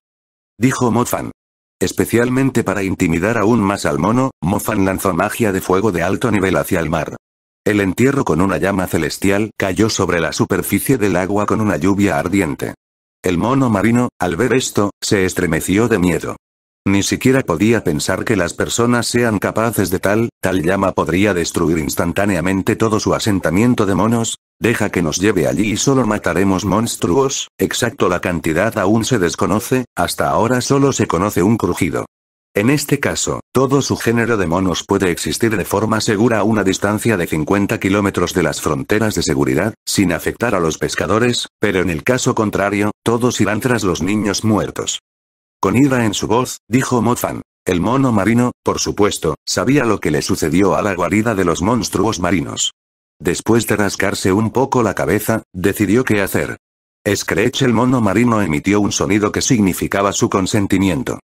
Dijo Mofan. Especialmente para intimidar aún más al mono, Mofan lanzó magia de fuego de alto nivel hacia el mar. El entierro con una llama celestial cayó sobre la superficie del agua con una lluvia ardiente. El mono marino, al ver esto, se estremeció de miedo. Ni siquiera podía pensar que las personas sean capaces de tal, tal llama podría destruir instantáneamente todo su asentamiento de monos, deja que nos lleve allí y solo mataremos monstruos, exacto la cantidad aún se desconoce, hasta ahora solo se conoce un crujido. En este caso, todo su género de monos puede existir de forma segura a una distancia de 50 kilómetros de las fronteras de seguridad, sin afectar a los pescadores, pero en el caso contrario, todos irán tras los niños muertos. Con ira en su voz, dijo Mofan. El mono marino, por supuesto, sabía lo que le sucedió a la guarida de los monstruos marinos. Después de rascarse un poco la cabeza, decidió qué hacer. Scratch el mono marino emitió un sonido que significaba su consentimiento.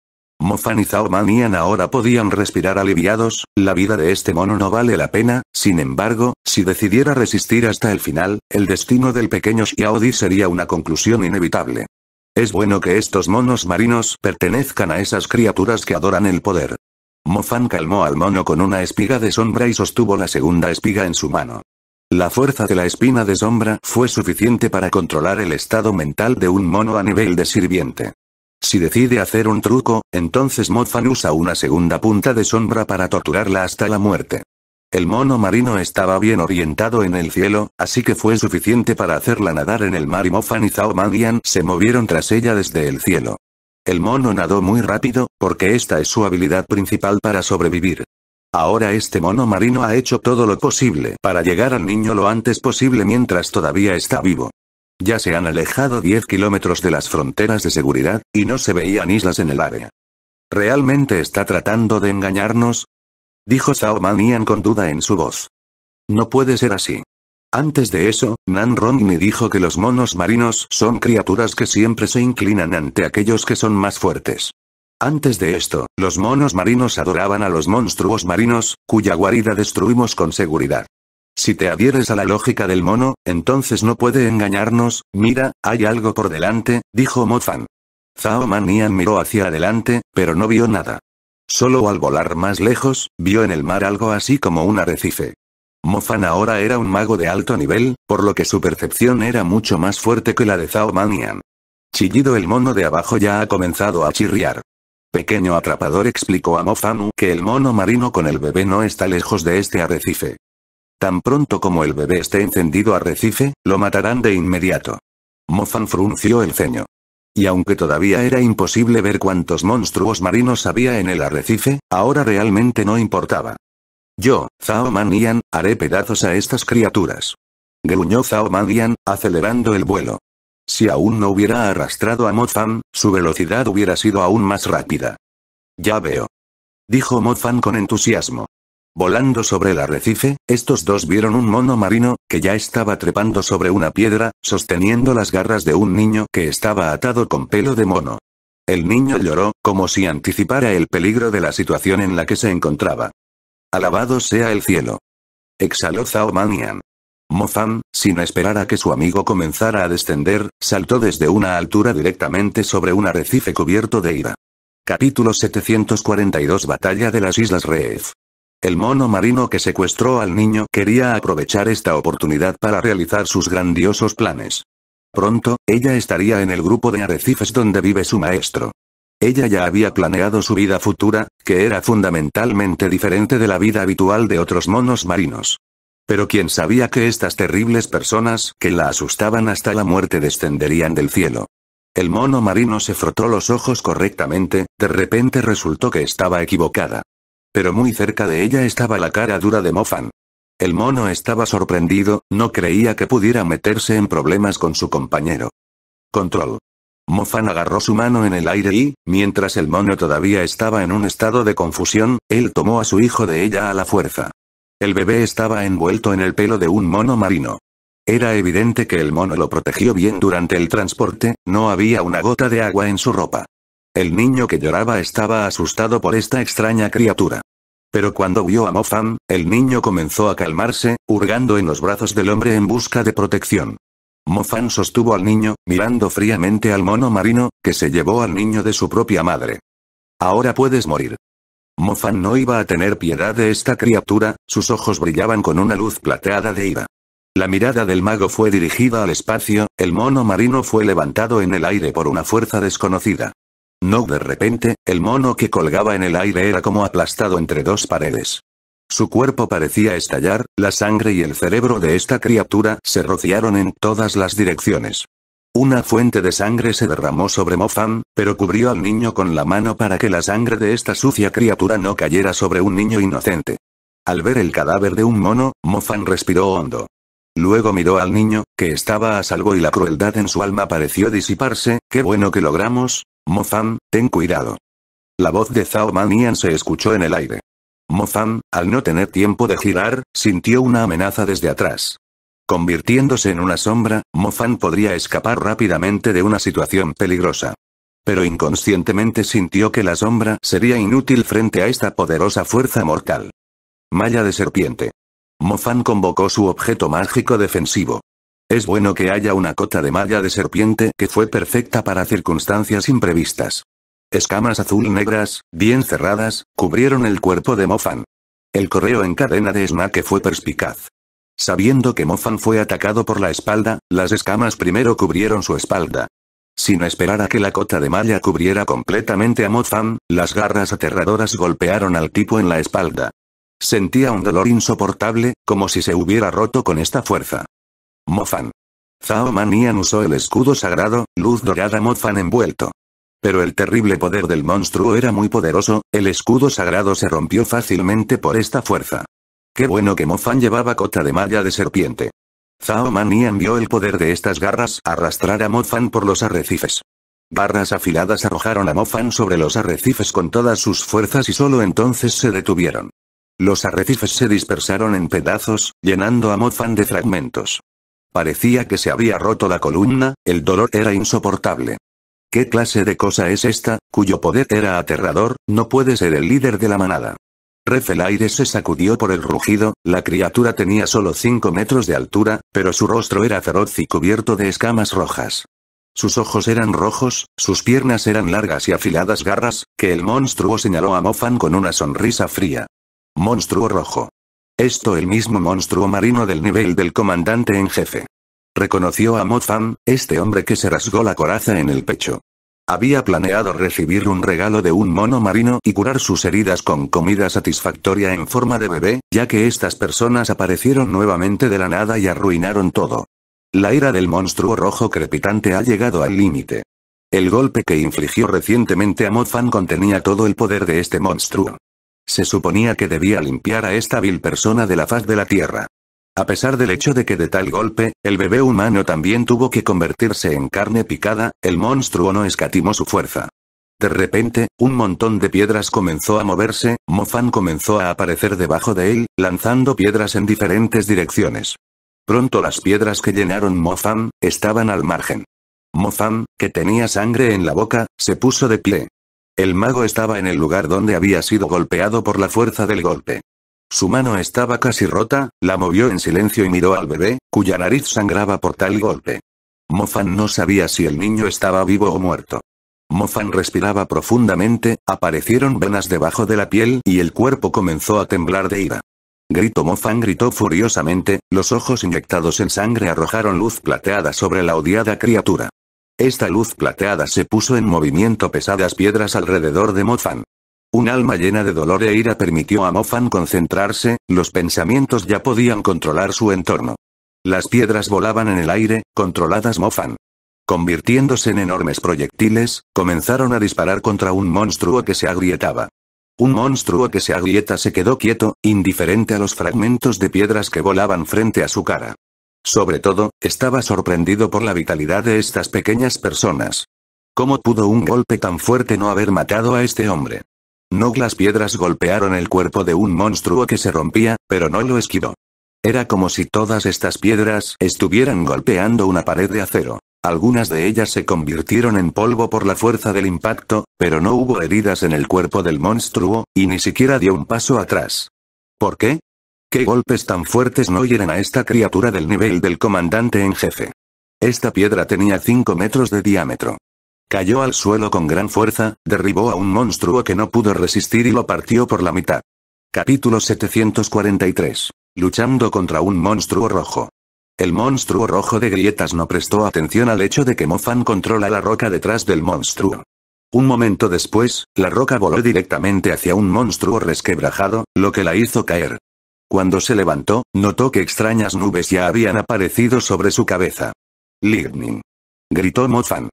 Mofan y Zhao ahora podían respirar aliviados, la vida de este mono no vale la pena, sin embargo, si decidiera resistir hasta el final, el destino del pequeño Xiaodi sería una conclusión inevitable. Es bueno que estos monos marinos pertenezcan a esas criaturas que adoran el poder. Mofan calmó al mono con una espiga de sombra y sostuvo la segunda espiga en su mano. La fuerza de la espina de sombra fue suficiente para controlar el estado mental de un mono a nivel de sirviente. Si decide hacer un truco, entonces Mofan usa una segunda punta de sombra para torturarla hasta la muerte. El mono marino estaba bien orientado en el cielo, así que fue suficiente para hacerla nadar en el mar y Mofan y Zhao se movieron tras ella desde el cielo. El mono nadó muy rápido, porque esta es su habilidad principal para sobrevivir. Ahora este mono marino ha hecho todo lo posible para llegar al niño lo antes posible mientras todavía está vivo. Ya se han alejado 10 kilómetros de las fronteras de seguridad, y no se veían islas en el área. ¿Realmente está tratando de engañarnos? Dijo Sao Manian con duda en su voz. No puede ser así. Antes de eso, Nan Ni dijo que los monos marinos son criaturas que siempre se inclinan ante aquellos que son más fuertes. Antes de esto, los monos marinos adoraban a los monstruos marinos, cuya guarida destruimos con seguridad. Si te adhieres a la lógica del mono, entonces no puede engañarnos, mira, hay algo por delante, dijo Mofan. Zhao Manian miró hacia adelante, pero no vio nada. Solo al volar más lejos, vio en el mar algo así como un arrecife. Mofan ahora era un mago de alto nivel, por lo que su percepción era mucho más fuerte que la de Zhao Manian. Chillido el mono de abajo ya ha comenzado a chirriar. Pequeño atrapador explicó a Mofan que el mono marino con el bebé no está lejos de este arrecife. Tan pronto como el bebé esté encendido a arrecife, lo matarán de inmediato. Mofan frunció el ceño. Y aunque todavía era imposible ver cuántos monstruos marinos había en el arrecife, ahora realmente no importaba. Yo, Zhao Manian, haré pedazos a estas criaturas. Gruñó Zhao Manian, acelerando el vuelo. Si aún no hubiera arrastrado a Mofan, su velocidad hubiera sido aún más rápida. Ya veo. Dijo Mofan con entusiasmo. Volando sobre el arrecife, estos dos vieron un mono marino, que ya estaba trepando sobre una piedra, sosteniendo las garras de un niño que estaba atado con pelo de mono. El niño lloró, como si anticipara el peligro de la situación en la que se encontraba. Alabado sea el cielo. Exhaló Zhao Mofan, sin esperar a que su amigo comenzara a descender, saltó desde una altura directamente sobre un arrecife cubierto de ira. Capítulo 742 Batalla de las Islas Reef. El mono marino que secuestró al niño quería aprovechar esta oportunidad para realizar sus grandiosos planes. Pronto, ella estaría en el grupo de arrecifes donde vive su maestro. Ella ya había planeado su vida futura, que era fundamentalmente diferente de la vida habitual de otros monos marinos. Pero quién sabía que estas terribles personas que la asustaban hasta la muerte descenderían del cielo. El mono marino se frotó los ojos correctamente, de repente resultó que estaba equivocada. Pero muy cerca de ella estaba la cara dura de Mofan. El mono estaba sorprendido, no creía que pudiera meterse en problemas con su compañero. Control. Mofan agarró su mano en el aire y, mientras el mono todavía estaba en un estado de confusión, él tomó a su hijo de ella a la fuerza. El bebé estaba envuelto en el pelo de un mono marino. Era evidente que el mono lo protegió bien durante el transporte, no había una gota de agua en su ropa. El niño que lloraba estaba asustado por esta extraña criatura. Pero cuando vio a Mofan, el niño comenzó a calmarse, hurgando en los brazos del hombre en busca de protección. Mofan sostuvo al niño, mirando fríamente al mono marino, que se llevó al niño de su propia madre. Ahora puedes morir. Mofan no iba a tener piedad de esta criatura, sus ojos brillaban con una luz plateada de ira. La mirada del mago fue dirigida al espacio, el mono marino fue levantado en el aire por una fuerza desconocida. No de repente, el mono que colgaba en el aire era como aplastado entre dos paredes. Su cuerpo parecía estallar, la sangre y el cerebro de esta criatura se rociaron en todas las direcciones. Una fuente de sangre se derramó sobre Mofan, pero cubrió al niño con la mano para que la sangre de esta sucia criatura no cayera sobre un niño inocente. Al ver el cadáver de un mono, Mofan respiró hondo. Luego miró al niño, que estaba a salvo y la crueldad en su alma pareció disiparse, qué bueno que logramos, Fan, ten cuidado. La voz de Zhao Manian se escuchó en el aire. Fan, al no tener tiempo de girar, sintió una amenaza desde atrás. Convirtiéndose en una sombra, Mofan podría escapar rápidamente de una situación peligrosa. Pero inconscientemente sintió que la sombra sería inútil frente a esta poderosa fuerza mortal. Malla de serpiente. Mofan convocó su objeto mágico defensivo. Es bueno que haya una cota de malla de serpiente que fue perfecta para circunstancias imprevistas. Escamas azul negras, bien cerradas, cubrieron el cuerpo de Mofan. El correo en cadena de Snake fue perspicaz. Sabiendo que Mofan fue atacado por la espalda, las escamas primero cubrieron su espalda. Sin esperar a que la cota de malla cubriera completamente a Mofan, las garras aterradoras golpearon al tipo en la espalda. Sentía un dolor insoportable, como si se hubiera roto con esta fuerza. Mofan. Zhao Manian usó el escudo sagrado, luz dorada Mofan envuelto. Pero el terrible poder del monstruo era muy poderoso, el escudo sagrado se rompió fácilmente por esta fuerza. Qué bueno que Mofan llevaba cota de malla de serpiente. Zhao Manian vio el poder de estas garras arrastrar a Mofan por los arrecifes. Barras afiladas arrojaron a Mofan sobre los arrecifes con todas sus fuerzas y solo entonces se detuvieron. Los arrecifes se dispersaron en pedazos, llenando a Mofan de fragmentos. Parecía que se había roto la columna, el dolor era insoportable. ¿Qué clase de cosa es esta, cuyo poder era aterrador? No puede ser el líder de la manada. aire se sacudió por el rugido, la criatura tenía solo 5 metros de altura, pero su rostro era feroz y cubierto de escamas rojas. Sus ojos eran rojos, sus piernas eran largas y afiladas garras, que el monstruo señaló a Mofan con una sonrisa fría. Monstruo rojo. Esto el mismo monstruo marino del nivel del comandante en jefe. Reconoció a Mofan, este hombre que se rasgó la coraza en el pecho. Había planeado recibir un regalo de un mono marino y curar sus heridas con comida satisfactoria en forma de bebé, ya que estas personas aparecieron nuevamente de la nada y arruinaron todo. La ira del monstruo rojo crepitante ha llegado al límite. El golpe que infligió recientemente a Mofan contenía todo el poder de este monstruo. Se suponía que debía limpiar a esta vil persona de la faz de la Tierra. A pesar del hecho de que de tal golpe, el bebé humano también tuvo que convertirse en carne picada, el monstruo no escatimó su fuerza. De repente, un montón de piedras comenzó a moverse, Mofan comenzó a aparecer debajo de él, lanzando piedras en diferentes direcciones. Pronto las piedras que llenaron Mofan, estaban al margen. Mofan, que tenía sangre en la boca, se puso de pie, el mago estaba en el lugar donde había sido golpeado por la fuerza del golpe. Su mano estaba casi rota, la movió en silencio y miró al bebé, cuya nariz sangraba por tal golpe. Mofan no sabía si el niño estaba vivo o muerto. Mofan respiraba profundamente, aparecieron venas debajo de la piel y el cuerpo comenzó a temblar de ira. Grito Mofan gritó furiosamente, los ojos inyectados en sangre arrojaron luz plateada sobre la odiada criatura. Esta luz plateada se puso en movimiento pesadas piedras alrededor de Mofan. Un alma llena de dolor e ira permitió a Mofan concentrarse, los pensamientos ya podían controlar su entorno. Las piedras volaban en el aire, controladas Mofan. Convirtiéndose en enormes proyectiles, comenzaron a disparar contra un monstruo que se agrietaba. Un monstruo que se agrieta se quedó quieto, indiferente a los fragmentos de piedras que volaban frente a su cara. Sobre todo, estaba sorprendido por la vitalidad de estas pequeñas personas. ¿Cómo pudo un golpe tan fuerte no haber matado a este hombre? No las piedras golpearon el cuerpo de un monstruo que se rompía, pero no lo esquivó. Era como si todas estas piedras estuvieran golpeando una pared de acero. Algunas de ellas se convirtieron en polvo por la fuerza del impacto, pero no hubo heridas en el cuerpo del monstruo, y ni siquiera dio un paso atrás. ¿Por qué? Qué golpes tan fuertes no hieren a esta criatura del nivel del comandante en jefe. Esta piedra tenía 5 metros de diámetro. Cayó al suelo con gran fuerza, derribó a un monstruo que no pudo resistir y lo partió por la mitad. Capítulo 743. Luchando contra un monstruo rojo. El monstruo rojo de grietas no prestó atención al hecho de que Mofan controla la roca detrás del monstruo. Un momento después, la roca voló directamente hacia un monstruo resquebrajado, lo que la hizo caer. Cuando se levantó, notó que extrañas nubes ya habían aparecido sobre su cabeza. Lightning. Gritó Mofan.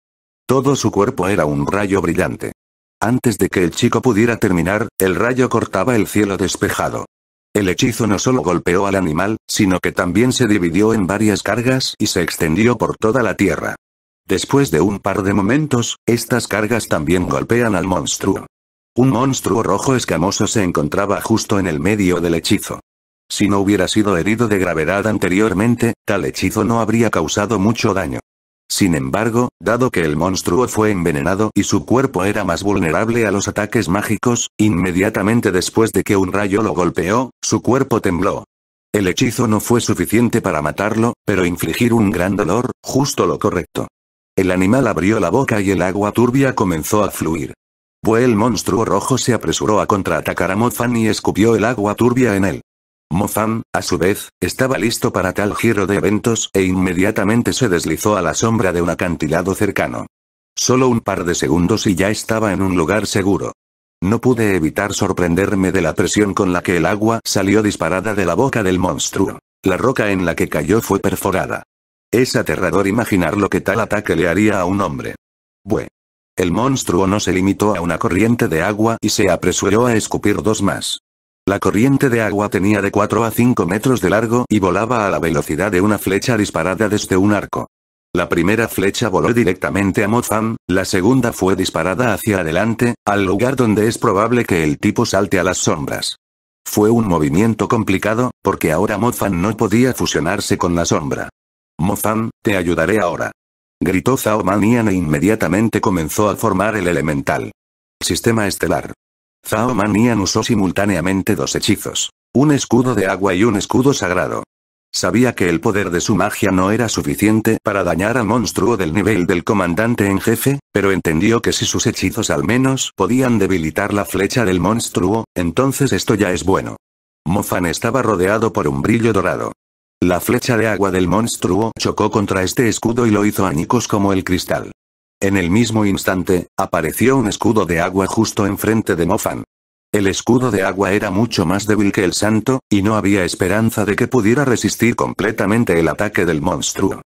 Todo su cuerpo era un rayo brillante. Antes de que el chico pudiera terminar, el rayo cortaba el cielo despejado. El hechizo no solo golpeó al animal, sino que también se dividió en varias cargas y se extendió por toda la tierra. Después de un par de momentos, estas cargas también golpean al monstruo. Un monstruo rojo escamoso se encontraba justo en el medio del hechizo. Si no hubiera sido herido de gravedad anteriormente, tal hechizo no habría causado mucho daño. Sin embargo, dado que el monstruo fue envenenado y su cuerpo era más vulnerable a los ataques mágicos, inmediatamente después de que un rayo lo golpeó, su cuerpo tembló. El hechizo no fue suficiente para matarlo, pero infligir un gran dolor, justo lo correcto. El animal abrió la boca y el agua turbia comenzó a fluir. Fue el monstruo rojo se apresuró a contraatacar a Mofan y escupió el agua turbia en él. Mofán, a su vez, estaba listo para tal giro de eventos e inmediatamente se deslizó a la sombra de un acantilado cercano. Solo un par de segundos y ya estaba en un lugar seguro. No pude evitar sorprenderme de la presión con la que el agua salió disparada de la boca del monstruo. La roca en la que cayó fue perforada. Es aterrador imaginar lo que tal ataque le haría a un hombre. Bue. El monstruo no se limitó a una corriente de agua y se apresuró a escupir dos más. La corriente de agua tenía de 4 a 5 metros de largo y volaba a la velocidad de una flecha disparada desde un arco. La primera flecha voló directamente a mofan la segunda fue disparada hacia adelante, al lugar donde es probable que el tipo salte a las sombras. Fue un movimiento complicado, porque ahora mofan no podía fusionarse con la sombra. mofan te ayudaré ahora. Gritó Zhao Manian e inmediatamente comenzó a formar el elemental. Sistema estelar. Zhao usó simultáneamente dos hechizos. Un escudo de agua y un escudo sagrado. Sabía que el poder de su magia no era suficiente para dañar al monstruo del nivel del comandante en jefe, pero entendió que si sus hechizos al menos podían debilitar la flecha del monstruo, entonces esto ya es bueno. Mofan estaba rodeado por un brillo dorado. La flecha de agua del monstruo chocó contra este escudo y lo hizo añicos como el cristal. En el mismo instante, apareció un escudo de agua justo enfrente de Mofan. El escudo de agua era mucho más débil que el santo, y no había esperanza de que pudiera resistir completamente el ataque del monstruo.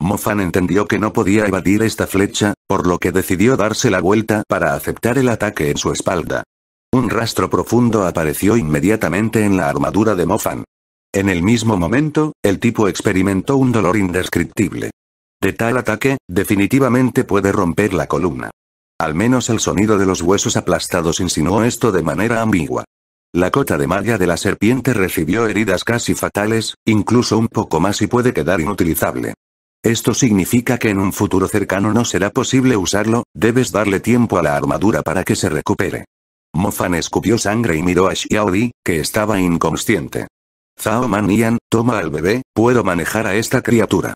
Mofan entendió que no podía evadir esta flecha, por lo que decidió darse la vuelta para aceptar el ataque en su espalda. Un rastro profundo apareció inmediatamente en la armadura de Mofan. En el mismo momento, el tipo experimentó un dolor indescriptible. De tal ataque, definitivamente puede romper la columna. Al menos el sonido de los huesos aplastados insinuó esto de manera ambigua. La cota de malla de la serpiente recibió heridas casi fatales, incluso un poco más y puede quedar inutilizable. Esto significa que en un futuro cercano no será posible usarlo, debes darle tiempo a la armadura para que se recupere. Mofan escupió sangre y miró a Xiaodi, que estaba inconsciente. Zhao Manian, toma al bebé, puedo manejar a esta criatura.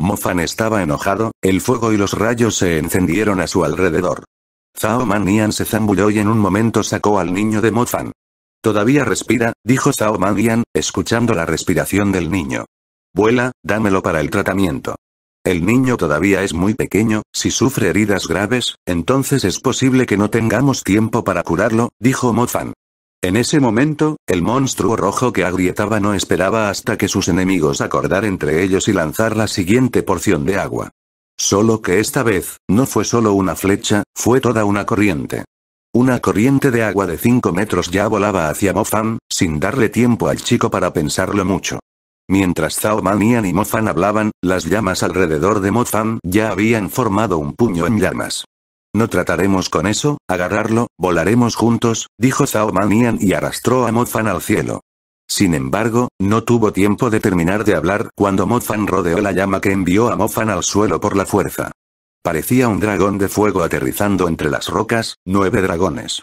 Mofan estaba enojado, el fuego y los rayos se encendieron a su alrededor. Zhao Manian se zambulló y en un momento sacó al niño de Mofan. Todavía respira, dijo Zhao Manian, escuchando la respiración del niño. Vuela, dámelo para el tratamiento. El niño todavía es muy pequeño, si sufre heridas graves, entonces es posible que no tengamos tiempo para curarlo, dijo Mofan. En ese momento, el monstruo rojo que agrietaba no esperaba hasta que sus enemigos acordar entre ellos y lanzar la siguiente porción de agua. Solo que esta vez, no fue solo una flecha, fue toda una corriente. Una corriente de agua de 5 metros ya volaba hacia Mofan, sin darle tiempo al chico para pensarlo mucho. Mientras Zhao Manian y Mofan hablaban, las llamas alrededor de Fan ya habían formado un puño en llamas. No trataremos con eso, agarrarlo, volaremos juntos, dijo Zhao Manian y arrastró a Mofan al cielo. Sin embargo, no tuvo tiempo de terminar de hablar cuando Mofan rodeó la llama que envió a Mofan al suelo por la fuerza. Parecía un dragón de fuego aterrizando entre las rocas, nueve dragones.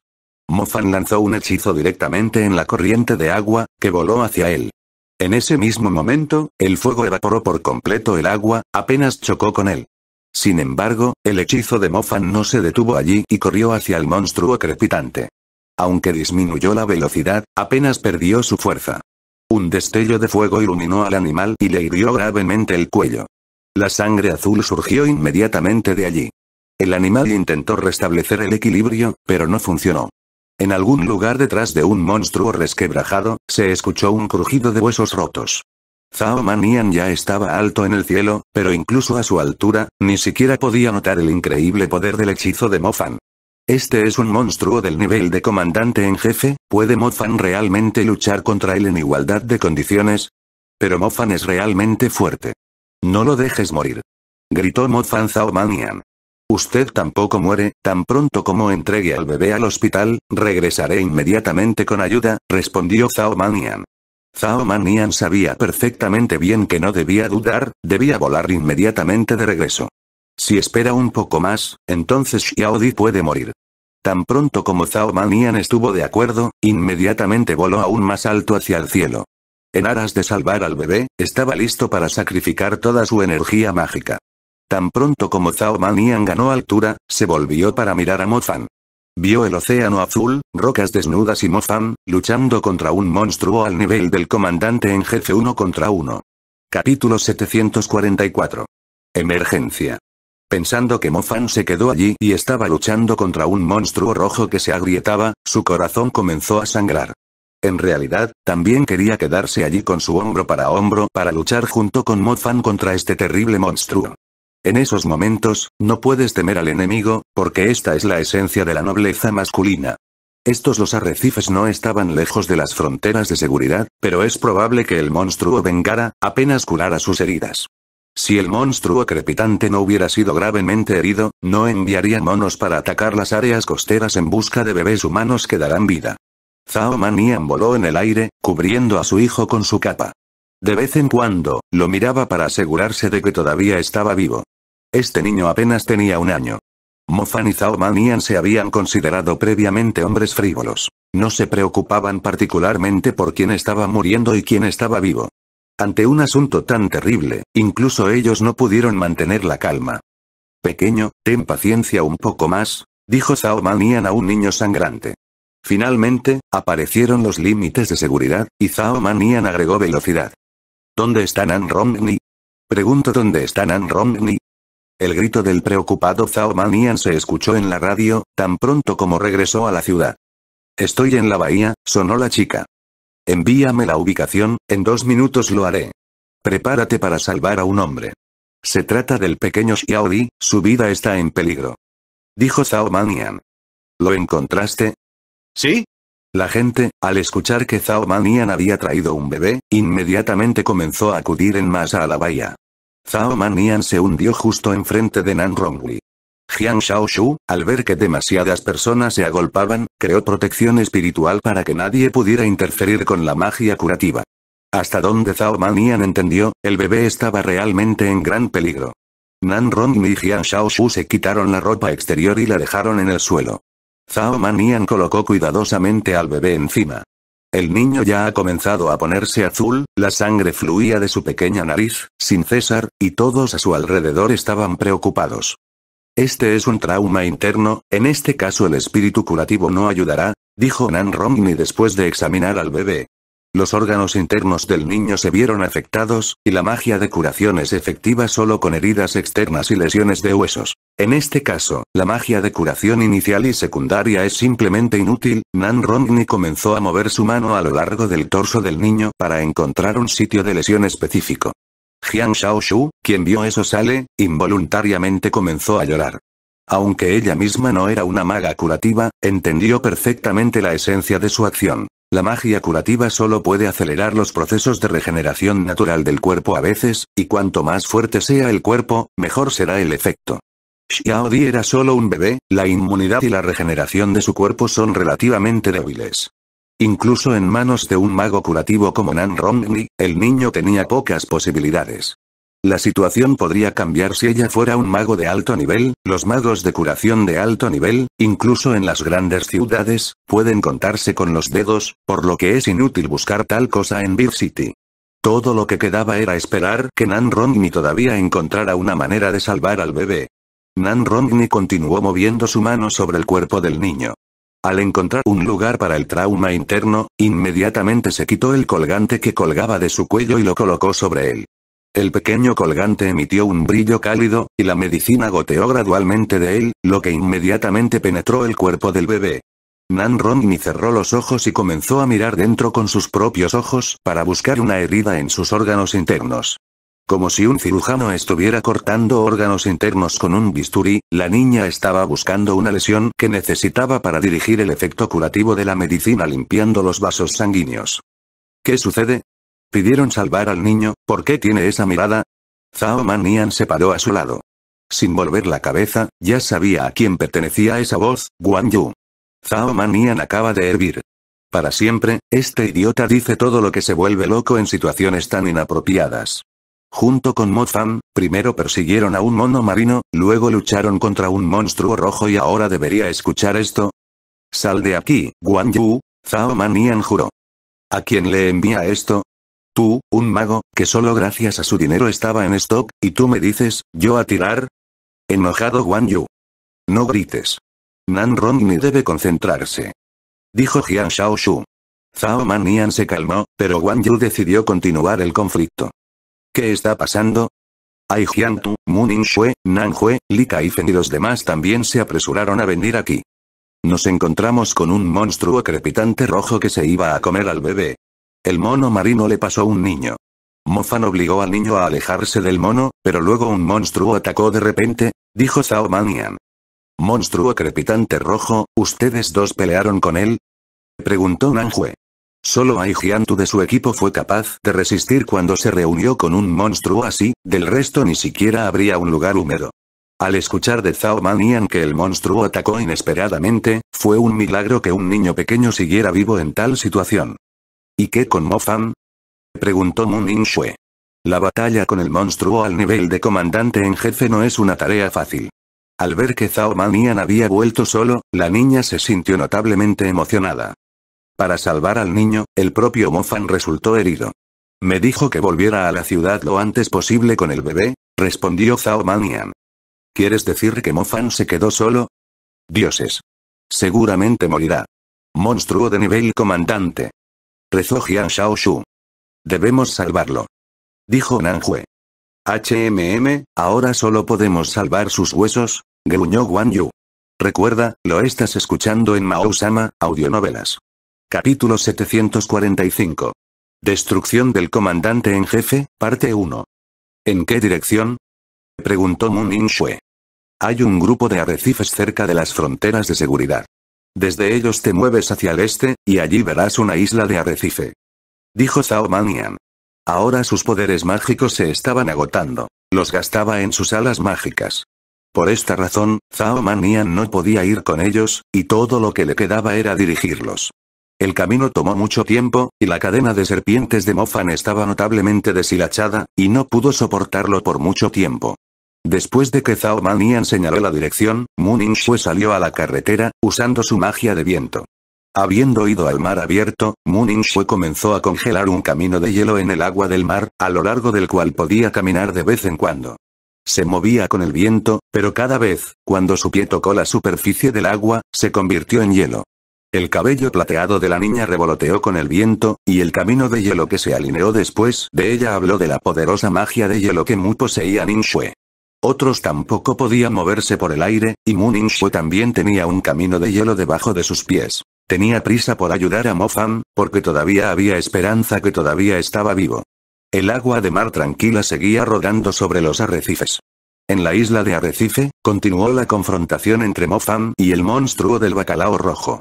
Mofan lanzó un hechizo directamente en la corriente de agua, que voló hacia él. En ese mismo momento, el fuego evaporó por completo el agua, apenas chocó con él. Sin embargo, el hechizo de Mofan no se detuvo allí y corrió hacia el monstruo crepitante. Aunque disminuyó la velocidad, apenas perdió su fuerza. Un destello de fuego iluminó al animal y le hirió gravemente el cuello. La sangre azul surgió inmediatamente de allí. El animal intentó restablecer el equilibrio, pero no funcionó. En algún lugar detrás de un monstruo resquebrajado, se escuchó un crujido de huesos rotos. Zhao Manian ya estaba alto en el cielo, pero incluso a su altura, ni siquiera podía notar el increíble poder del hechizo de Mofan. Este es un monstruo del nivel de comandante en jefe, ¿puede Mofan realmente luchar contra él en igualdad de condiciones? Pero Mofan es realmente fuerte. No lo dejes morir. Gritó Mofan Zhao Manian. Usted tampoco muere, tan pronto como entregue al bebé al hospital, regresaré inmediatamente con ayuda, respondió Zhao Manian. Zhao Manian sabía perfectamente bien que no debía dudar, debía volar inmediatamente de regreso. Si espera un poco más, entonces Xiaodi puede morir. Tan pronto como Zhao Manian estuvo de acuerdo, inmediatamente voló aún más alto hacia el cielo. En aras de salvar al bebé, estaba listo para sacrificar toda su energía mágica. Tan pronto como Zhao Manian ganó altura, se volvió para mirar a Fan. Vio el océano azul, rocas desnudas y Mofan, luchando contra un monstruo al nivel del comandante en jefe 1 contra uno Capítulo 744. Emergencia. Pensando que Mofan se quedó allí y estaba luchando contra un monstruo rojo que se agrietaba, su corazón comenzó a sangrar. En realidad, también quería quedarse allí con su hombro para hombro para luchar junto con Mofan contra este terrible monstruo. En esos momentos, no puedes temer al enemigo, porque esta es la esencia de la nobleza masculina. Estos los arrecifes no estaban lejos de las fronteras de seguridad, pero es probable que el monstruo vengara, apenas curara sus heridas. Si el monstruo crepitante no hubiera sido gravemente herido, no enviaría monos para atacar las áreas costeras en busca de bebés humanos que darán vida. Zhao Manian voló en el aire, cubriendo a su hijo con su capa. De vez en cuando, lo miraba para asegurarse de que todavía estaba vivo. Este niño apenas tenía un año. Mofan y Sao Manian se habían considerado previamente hombres frívolos. No se preocupaban particularmente por quién estaba muriendo y quién estaba vivo. Ante un asunto tan terrible, incluso ellos no pudieron mantener la calma. Pequeño, ten paciencia un poco más, dijo Sao Manian a un niño sangrante. Finalmente, aparecieron los límites de seguridad, y Sao Manian agregó velocidad. ¿Dónde están Nan Romney? Pregunto dónde están Nan Romney. El grito del preocupado Zhao Manian se escuchó en la radio, tan pronto como regresó a la ciudad. Estoy en la bahía, sonó la chica. Envíame la ubicación, en dos minutos lo haré. Prepárate para salvar a un hombre. Se trata del pequeño Xiaodi, su vida está en peligro. Dijo Zhao Manian. ¿Lo encontraste? Sí. La gente, al escuchar que Zhao Manian había traído un bebé, inmediatamente comenzó a acudir en masa a la bahía. Zhao Manian se hundió justo enfrente de Nan Rongli. Jiang Shaoshu, al ver que demasiadas personas se agolpaban, creó protección espiritual para que nadie pudiera interferir con la magia curativa. Hasta donde Zhao Manian entendió, el bebé estaba realmente en gran peligro. Nan Rongli y Jiang Shaoshu se quitaron la ropa exterior y la dejaron en el suelo. Zhao Manian colocó cuidadosamente al bebé encima. El niño ya ha comenzado a ponerse azul, la sangre fluía de su pequeña nariz, sin cesar, y todos a su alrededor estaban preocupados. Este es un trauma interno, en este caso el espíritu curativo no ayudará, dijo Nan Romney después de examinar al bebé. Los órganos internos del niño se vieron afectados, y la magia de curación es efectiva solo con heridas externas y lesiones de huesos. En este caso, la magia de curación inicial y secundaria es simplemente inútil, Nan Rongni comenzó a mover su mano a lo largo del torso del niño para encontrar un sitio de lesión específico. Jiang Shaoshu, quien vio eso sale, involuntariamente comenzó a llorar. Aunque ella misma no era una maga curativa, entendió perfectamente la esencia de su acción. La magia curativa solo puede acelerar los procesos de regeneración natural del cuerpo a veces, y cuanto más fuerte sea el cuerpo, mejor será el efecto. Xiao Di era solo un bebé, la inmunidad y la regeneración de su cuerpo son relativamente débiles. Incluso en manos de un mago curativo como Nan Rongni, el niño tenía pocas posibilidades. La situación podría cambiar si ella fuera un mago de alto nivel, los magos de curación de alto nivel, incluso en las grandes ciudades, pueden contarse con los dedos, por lo que es inútil buscar tal cosa en Big City. Todo lo que quedaba era esperar que Nan Rongni todavía encontrara una manera de salvar al bebé. Nan Rongni continuó moviendo su mano sobre el cuerpo del niño. Al encontrar un lugar para el trauma interno, inmediatamente se quitó el colgante que colgaba de su cuello y lo colocó sobre él. El pequeño colgante emitió un brillo cálido, y la medicina goteó gradualmente de él, lo que inmediatamente penetró el cuerpo del bebé. Nan Rongni cerró los ojos y comenzó a mirar dentro con sus propios ojos para buscar una herida en sus órganos internos. Como si un cirujano estuviera cortando órganos internos con un bisturí, la niña estaba buscando una lesión que necesitaba para dirigir el efecto curativo de la medicina limpiando los vasos sanguíneos. ¿Qué sucede? Pidieron salvar al niño, ¿por qué tiene esa mirada? Zhao Manian se paró a su lado. Sin volver la cabeza, ya sabía a quién pertenecía esa voz, Guan Yu. Zhao Manian acaba de hervir. Para siempre, este idiota dice todo lo que se vuelve loco en situaciones tan inapropiadas. Junto con Fan, primero persiguieron a un mono marino, luego lucharon contra un monstruo rojo y ahora debería escuchar esto. Sal de aquí, Guan Yu, Zhao Manian juró. ¿A quién le envía esto? Tú, un mago, que solo gracias a su dinero estaba en stock, y tú me dices, ¿yo a tirar? Enojado Guan Yu. No grites. Nan ni debe concentrarse. Dijo Jian Shu. Zhao Manian se calmó, pero Guan Yu decidió continuar el conflicto. ¿Qué está pasando? Ai Jiantu, Munin Shue, Nan Hue, li y y los demás también se apresuraron a venir aquí. Nos encontramos con un monstruo crepitante rojo que se iba a comer al bebé. El mono marino le pasó un niño. Mofan obligó al niño a alejarse del mono, pero luego un monstruo atacó de repente, dijo Zhao Manian. Monstruo crepitante rojo, ¿ustedes dos pelearon con él? Preguntó Nanjue. Solo Aijiantu de su equipo fue capaz de resistir cuando se reunió con un monstruo así, del resto ni siquiera habría un lugar húmedo. Al escuchar de Zhao Manian que el monstruo atacó inesperadamente, fue un milagro que un niño pequeño siguiera vivo en tal situación. ¿Y qué con Fan? Preguntó Moon In Shue. La batalla con el monstruo al nivel de comandante en jefe no es una tarea fácil. Al ver que Zhao Manian había vuelto solo, la niña se sintió notablemente emocionada. Para salvar al niño, el propio Mofan resultó herido. Me dijo que volviera a la ciudad lo antes posible con el bebé, respondió Zhao Manian. ¿Quieres decir que Mofan se quedó solo? Dioses. Seguramente morirá. Monstruo de nivel comandante. Rezó Jian Shaoshu. Debemos salvarlo. Dijo Nanjue. HMM, ahora solo podemos salvar sus huesos, gruñó Guan Yu. Recuerda, lo estás escuchando en Mao Sama, audionovelas. Capítulo 745. Destrucción del comandante en jefe, parte 1. ¿En qué dirección? Preguntó Moon Shue. Hay un grupo de arrecifes cerca de las fronteras de seguridad. Desde ellos te mueves hacia el este, y allí verás una isla de arrecife. Dijo Zhao Manian. Ahora sus poderes mágicos se estaban agotando. Los gastaba en sus alas mágicas. Por esta razón, Zhao Manian no podía ir con ellos, y todo lo que le quedaba era dirigirlos. El camino tomó mucho tiempo, y la cadena de serpientes de Mofan estaba notablemente deshilachada, y no pudo soportarlo por mucho tiempo. Después de que Zhao Manian señaló la dirección, Munin Shue salió a la carretera, usando su magia de viento. Habiendo ido al mar abierto, Munin Shue comenzó a congelar un camino de hielo en el agua del mar, a lo largo del cual podía caminar de vez en cuando. Se movía con el viento, pero cada vez, cuando su pie tocó la superficie del agua, se convirtió en hielo. El cabello plateado de la niña revoloteó con el viento, y el camino de hielo que se alineó después de ella habló de la poderosa magia de hielo que Mu poseía Ningxue. Otros tampoco podían moverse por el aire, y Mu Ningxue también tenía un camino de hielo debajo de sus pies. Tenía prisa por ayudar a Mofan, porque todavía había esperanza que todavía estaba vivo. El agua de mar tranquila seguía rodando sobre los arrecifes. En la isla de Arrecife, continuó la confrontación entre Mofan y el monstruo del bacalao rojo.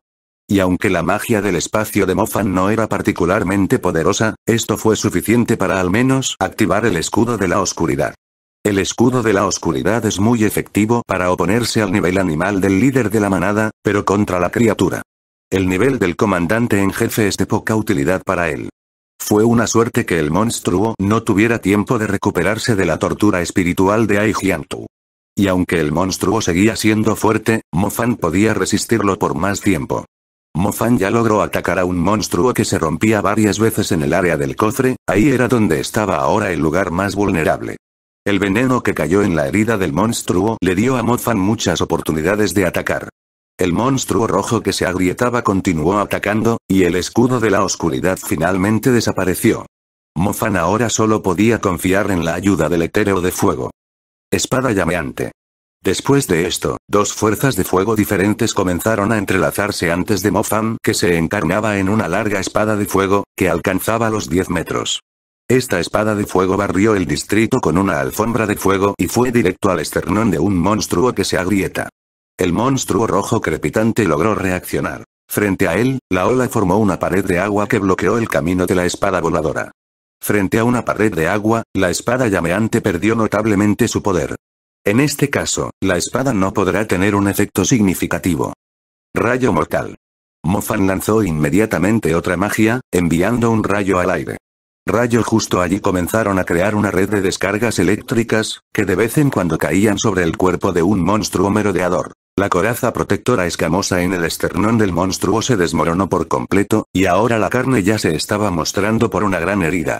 Y aunque la magia del espacio de Mofan no era particularmente poderosa, esto fue suficiente para al menos activar el escudo de la oscuridad. El escudo de la oscuridad es muy efectivo para oponerse al nivel animal del líder de la manada, pero contra la criatura. El nivel del comandante en jefe es de poca utilidad para él. Fue una suerte que el monstruo no tuviera tiempo de recuperarse de la tortura espiritual de Aijiantu. Y aunque el monstruo seguía siendo fuerte, Mofan podía resistirlo por más tiempo. Mofan ya logró atacar a un monstruo que se rompía varias veces en el área del cofre, ahí era donde estaba ahora el lugar más vulnerable. El veneno que cayó en la herida del monstruo le dio a Mofan muchas oportunidades de atacar. El monstruo rojo que se agrietaba continuó atacando, y el escudo de la oscuridad finalmente desapareció. Mofan ahora solo podía confiar en la ayuda del etéreo de fuego. Espada llameante. Después de esto, dos fuerzas de fuego diferentes comenzaron a entrelazarse antes de Mofan, que se encarnaba en una larga espada de fuego, que alcanzaba los 10 metros. Esta espada de fuego barrió el distrito con una alfombra de fuego y fue directo al esternón de un monstruo que se agrieta. El monstruo rojo crepitante logró reaccionar. Frente a él, la ola formó una pared de agua que bloqueó el camino de la espada voladora. Frente a una pared de agua, la espada llameante perdió notablemente su poder. En este caso, la espada no podrá tener un efecto significativo. Rayo mortal. Mofan lanzó inmediatamente otra magia, enviando un rayo al aire. Rayo justo allí comenzaron a crear una red de descargas eléctricas, que de vez en cuando caían sobre el cuerpo de un monstruo merodeador. La coraza protectora escamosa en el esternón del monstruo se desmoronó por completo, y ahora la carne ya se estaba mostrando por una gran herida.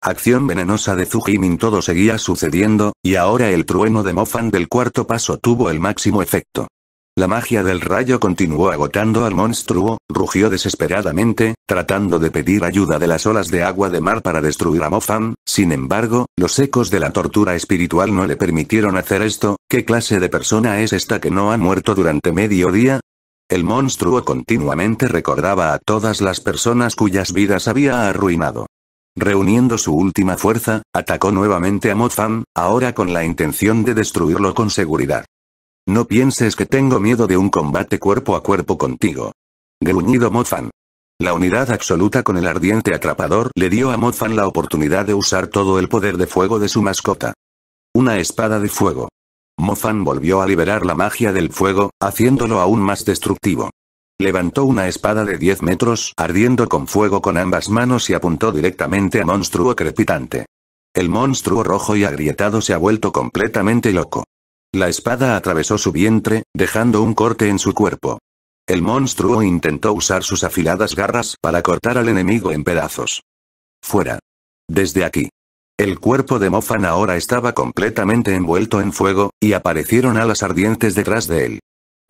Acción venenosa de Zujimin todo seguía sucediendo, y ahora el trueno de Mofan del cuarto paso tuvo el máximo efecto. La magia del rayo continuó agotando al monstruo, rugió desesperadamente, tratando de pedir ayuda de las olas de agua de mar para destruir a Mofan, sin embargo, los ecos de la tortura espiritual no le permitieron hacer esto, ¿qué clase de persona es esta que no ha muerto durante medio día? El monstruo continuamente recordaba a todas las personas cuyas vidas había arruinado. Reuniendo su última fuerza, atacó nuevamente a Mofan, ahora con la intención de destruirlo con seguridad. No pienses que tengo miedo de un combate cuerpo a cuerpo contigo. Gruñido Mofan. La unidad absoluta con el ardiente atrapador le dio a Mozfan la oportunidad de usar todo el poder de fuego de su mascota. Una espada de fuego. Mofan volvió a liberar la magia del fuego, haciéndolo aún más destructivo. Levantó una espada de 10 metros, ardiendo con fuego con ambas manos y apuntó directamente a monstruo crepitante. El monstruo rojo y agrietado se ha vuelto completamente loco. La espada atravesó su vientre, dejando un corte en su cuerpo. El monstruo intentó usar sus afiladas garras para cortar al enemigo en pedazos. Fuera. Desde aquí. El cuerpo de Mofan ahora estaba completamente envuelto en fuego, y aparecieron alas ardientes detrás de él.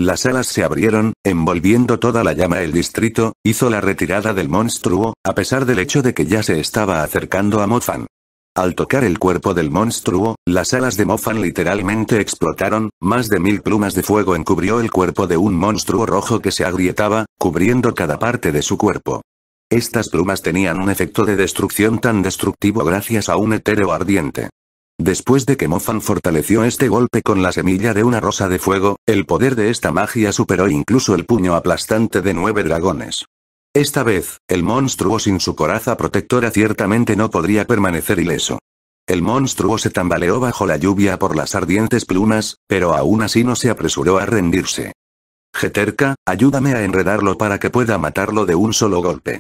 Las alas se abrieron, envolviendo toda la llama el distrito, hizo la retirada del monstruo, a pesar del hecho de que ya se estaba acercando a Mofan. Al tocar el cuerpo del monstruo, las alas de Mofan literalmente explotaron, más de mil plumas de fuego encubrió el cuerpo de un monstruo rojo que se agrietaba, cubriendo cada parte de su cuerpo. Estas plumas tenían un efecto de destrucción tan destructivo gracias a un etéreo ardiente. Después de que Mofan fortaleció este golpe con la semilla de una rosa de fuego, el poder de esta magia superó incluso el puño aplastante de nueve dragones. Esta vez, el monstruo sin su coraza protectora ciertamente no podría permanecer ileso. El monstruo se tambaleó bajo la lluvia por las ardientes plumas, pero aún así no se apresuró a rendirse. Geterka, ayúdame a enredarlo para que pueda matarlo de un solo golpe.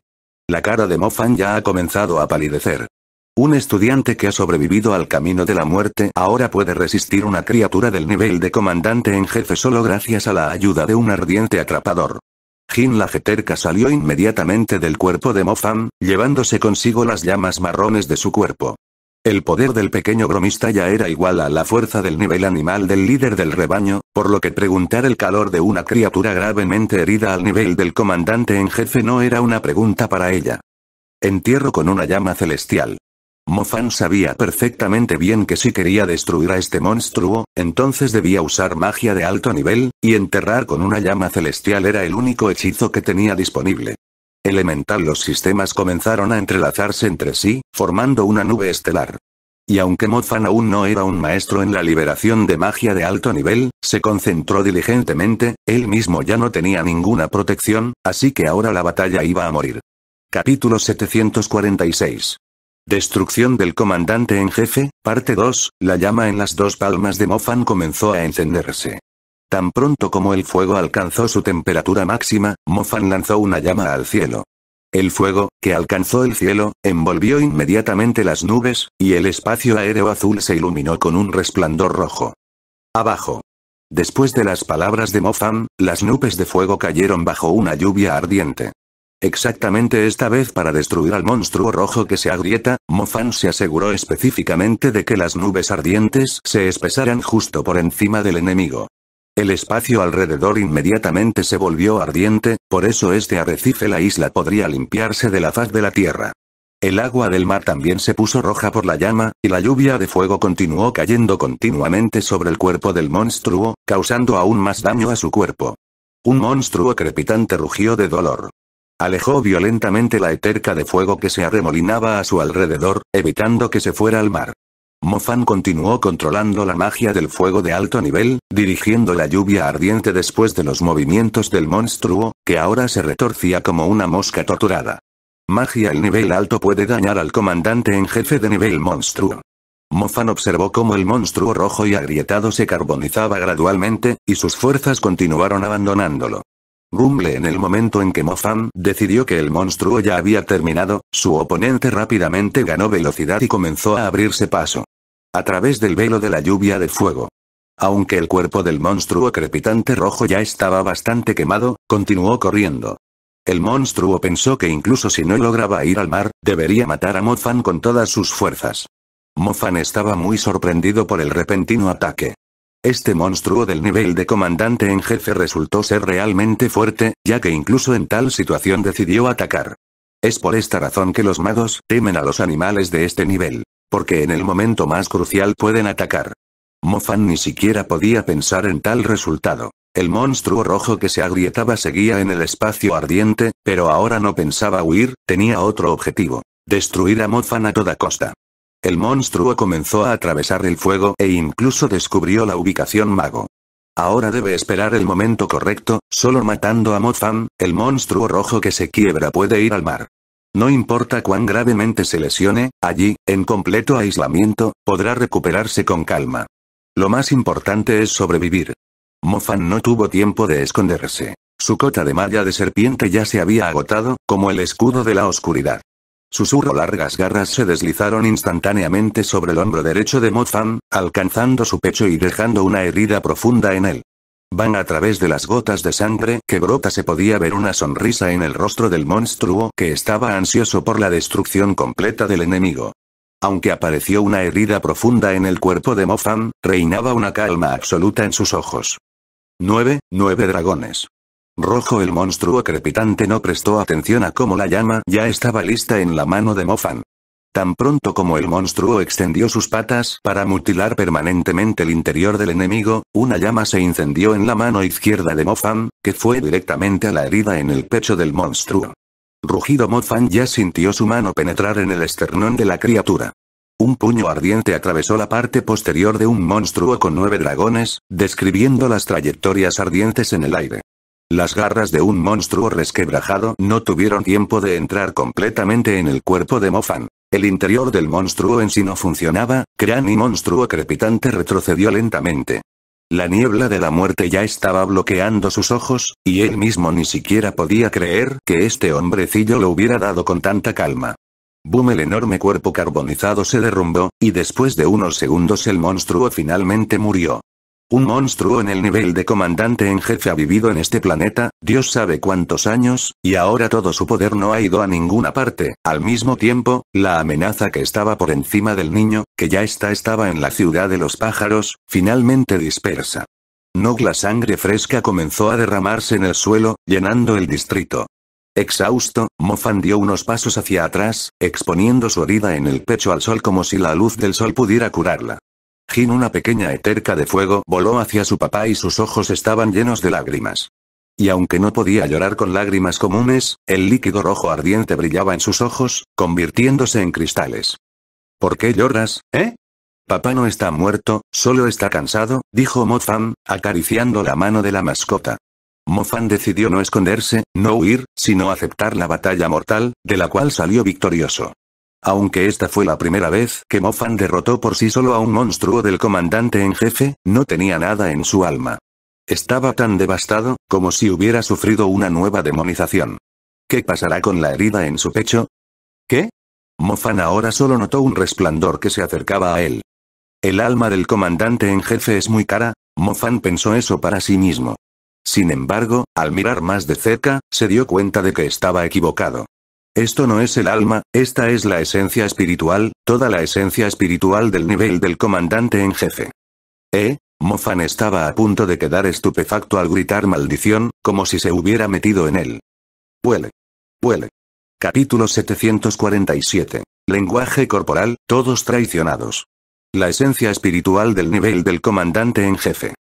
La cara de Mofan ya ha comenzado a palidecer. Un estudiante que ha sobrevivido al camino de la muerte ahora puede resistir una criatura del nivel de comandante en jefe solo gracias a la ayuda de un ardiente atrapador. Jin la Jeterca salió inmediatamente del cuerpo de Mofan, llevándose consigo las llamas marrones de su cuerpo. El poder del pequeño bromista ya era igual a la fuerza del nivel animal del líder del rebaño, por lo que preguntar el calor de una criatura gravemente herida al nivel del comandante en jefe no era una pregunta para ella. Entierro con una llama celestial. Mofan sabía perfectamente bien que si quería destruir a este monstruo, entonces debía usar magia de alto nivel, y enterrar con una llama celestial era el único hechizo que tenía disponible. Elemental los sistemas comenzaron a entrelazarse entre sí, formando una nube estelar. Y aunque Mofan aún no era un maestro en la liberación de magia de alto nivel, se concentró diligentemente, él mismo ya no tenía ninguna protección, así que ahora la batalla iba a morir. Capítulo 746 Destrucción del comandante en jefe, parte 2, la llama en las dos palmas de Mofan comenzó a encenderse. Tan pronto como el fuego alcanzó su temperatura máxima, Mofan lanzó una llama al cielo. El fuego, que alcanzó el cielo, envolvió inmediatamente las nubes, y el espacio aéreo azul se iluminó con un resplandor rojo. Abajo. Después de las palabras de Mofan, las nubes de fuego cayeron bajo una lluvia ardiente. Exactamente esta vez para destruir al monstruo rojo que se agrieta, Mofan se aseguró específicamente de que las nubes ardientes se espesaran justo por encima del enemigo. El espacio alrededor inmediatamente se volvió ardiente, por eso este arrecife la isla podría limpiarse de la faz de la tierra. El agua del mar también se puso roja por la llama, y la lluvia de fuego continuó cayendo continuamente sobre el cuerpo del monstruo, causando aún más daño a su cuerpo. Un monstruo crepitante rugió de dolor. Alejó violentamente la eterca de fuego que se arremolinaba a su alrededor, evitando que se fuera al mar. Mofan continuó controlando la magia del fuego de alto nivel, dirigiendo la lluvia ardiente después de los movimientos del monstruo, que ahora se retorcía como una mosca torturada. Magia el nivel alto puede dañar al comandante en jefe de nivel monstruo. Mofan observó cómo el monstruo rojo y agrietado se carbonizaba gradualmente, y sus fuerzas continuaron abandonándolo. Rumble en el momento en que Mofan decidió que el monstruo ya había terminado, su oponente rápidamente ganó velocidad y comenzó a abrirse paso. A través del velo de la lluvia de fuego. Aunque el cuerpo del monstruo crepitante rojo ya estaba bastante quemado, continuó corriendo. El monstruo pensó que incluso si no lograba ir al mar, debería matar a Mofan con todas sus fuerzas. Mofan estaba muy sorprendido por el repentino ataque. Este monstruo del nivel de comandante en jefe resultó ser realmente fuerte, ya que incluso en tal situación decidió atacar. Es por esta razón que los magos temen a los animales de este nivel. Porque en el momento más crucial pueden atacar. Mofan ni siquiera podía pensar en tal resultado. El monstruo rojo que se agrietaba seguía en el espacio ardiente, pero ahora no pensaba huir, tenía otro objetivo. Destruir a Mofan a toda costa. El monstruo comenzó a atravesar el fuego e incluso descubrió la ubicación mago. Ahora debe esperar el momento correcto, solo matando a Mofan, el monstruo rojo que se quiebra puede ir al mar. No importa cuán gravemente se lesione, allí, en completo aislamiento, podrá recuperarse con calma. Lo más importante es sobrevivir. Mofan no tuvo tiempo de esconderse. Su cota de malla de serpiente ya se había agotado, como el escudo de la oscuridad. Susurro largas garras se deslizaron instantáneamente sobre el hombro derecho de Mofan, alcanzando su pecho y dejando una herida profunda en él. Van a través de las gotas de sangre que brota se podía ver una sonrisa en el rostro del monstruo que estaba ansioso por la destrucción completa del enemigo. Aunque apareció una herida profunda en el cuerpo de Mofan, reinaba una calma absoluta en sus ojos. 9. 9 dragones. Rojo el monstruo crepitante no prestó atención a cómo la llama ya estaba lista en la mano de Mofan. Tan pronto como el monstruo extendió sus patas para mutilar permanentemente el interior del enemigo, una llama se incendió en la mano izquierda de Mofan, que fue directamente a la herida en el pecho del monstruo. Rugido Mofan ya sintió su mano penetrar en el esternón de la criatura. Un puño ardiente atravesó la parte posterior de un monstruo con nueve dragones, describiendo las trayectorias ardientes en el aire. Las garras de un monstruo resquebrajado no tuvieron tiempo de entrar completamente en el cuerpo de Mofan. El interior del monstruo en sí no funcionaba, y monstruo crepitante retrocedió lentamente. La niebla de la muerte ya estaba bloqueando sus ojos, y él mismo ni siquiera podía creer que este hombrecillo lo hubiera dado con tanta calma. Boom el enorme cuerpo carbonizado se derrumbó, y después de unos segundos el monstruo finalmente murió. Un monstruo en el nivel de comandante en jefe ha vivido en este planeta, Dios sabe cuántos años, y ahora todo su poder no ha ido a ninguna parte. Al mismo tiempo, la amenaza que estaba por encima del niño, que ya está estaba en la ciudad de los pájaros, finalmente dispersa. No, la sangre fresca comenzó a derramarse en el suelo, llenando el distrito. Exhausto, Mofan dio unos pasos hacia atrás, exponiendo su herida en el pecho al sol como si la luz del sol pudiera curarla. Jin una pequeña eterca de fuego voló hacia su papá y sus ojos estaban llenos de lágrimas. Y aunque no podía llorar con lágrimas comunes, el líquido rojo ardiente brillaba en sus ojos, convirtiéndose en cristales. ¿Por qué lloras, eh? Papá no está muerto, solo está cansado, dijo Mofan, acariciando la mano de la mascota. Mofan decidió no esconderse, no huir, sino aceptar la batalla mortal, de la cual salió victorioso. Aunque esta fue la primera vez que Mofan derrotó por sí solo a un monstruo del comandante en jefe, no tenía nada en su alma. Estaba tan devastado, como si hubiera sufrido una nueva demonización. ¿Qué pasará con la herida en su pecho? ¿Qué? Mofan ahora solo notó un resplandor que se acercaba a él. El alma del comandante en jefe es muy cara, Mofan pensó eso para sí mismo. Sin embargo, al mirar más de cerca, se dio cuenta de que estaba equivocado. Esto no es el alma, esta es la esencia espiritual, toda la esencia espiritual del nivel del comandante en jefe. ¿Eh? Mofan estaba a punto de quedar estupefacto al gritar maldición, como si se hubiera metido en él. Huele. Huele. Capítulo 747. Lenguaje corporal, todos traicionados. La esencia espiritual del nivel del comandante en jefe.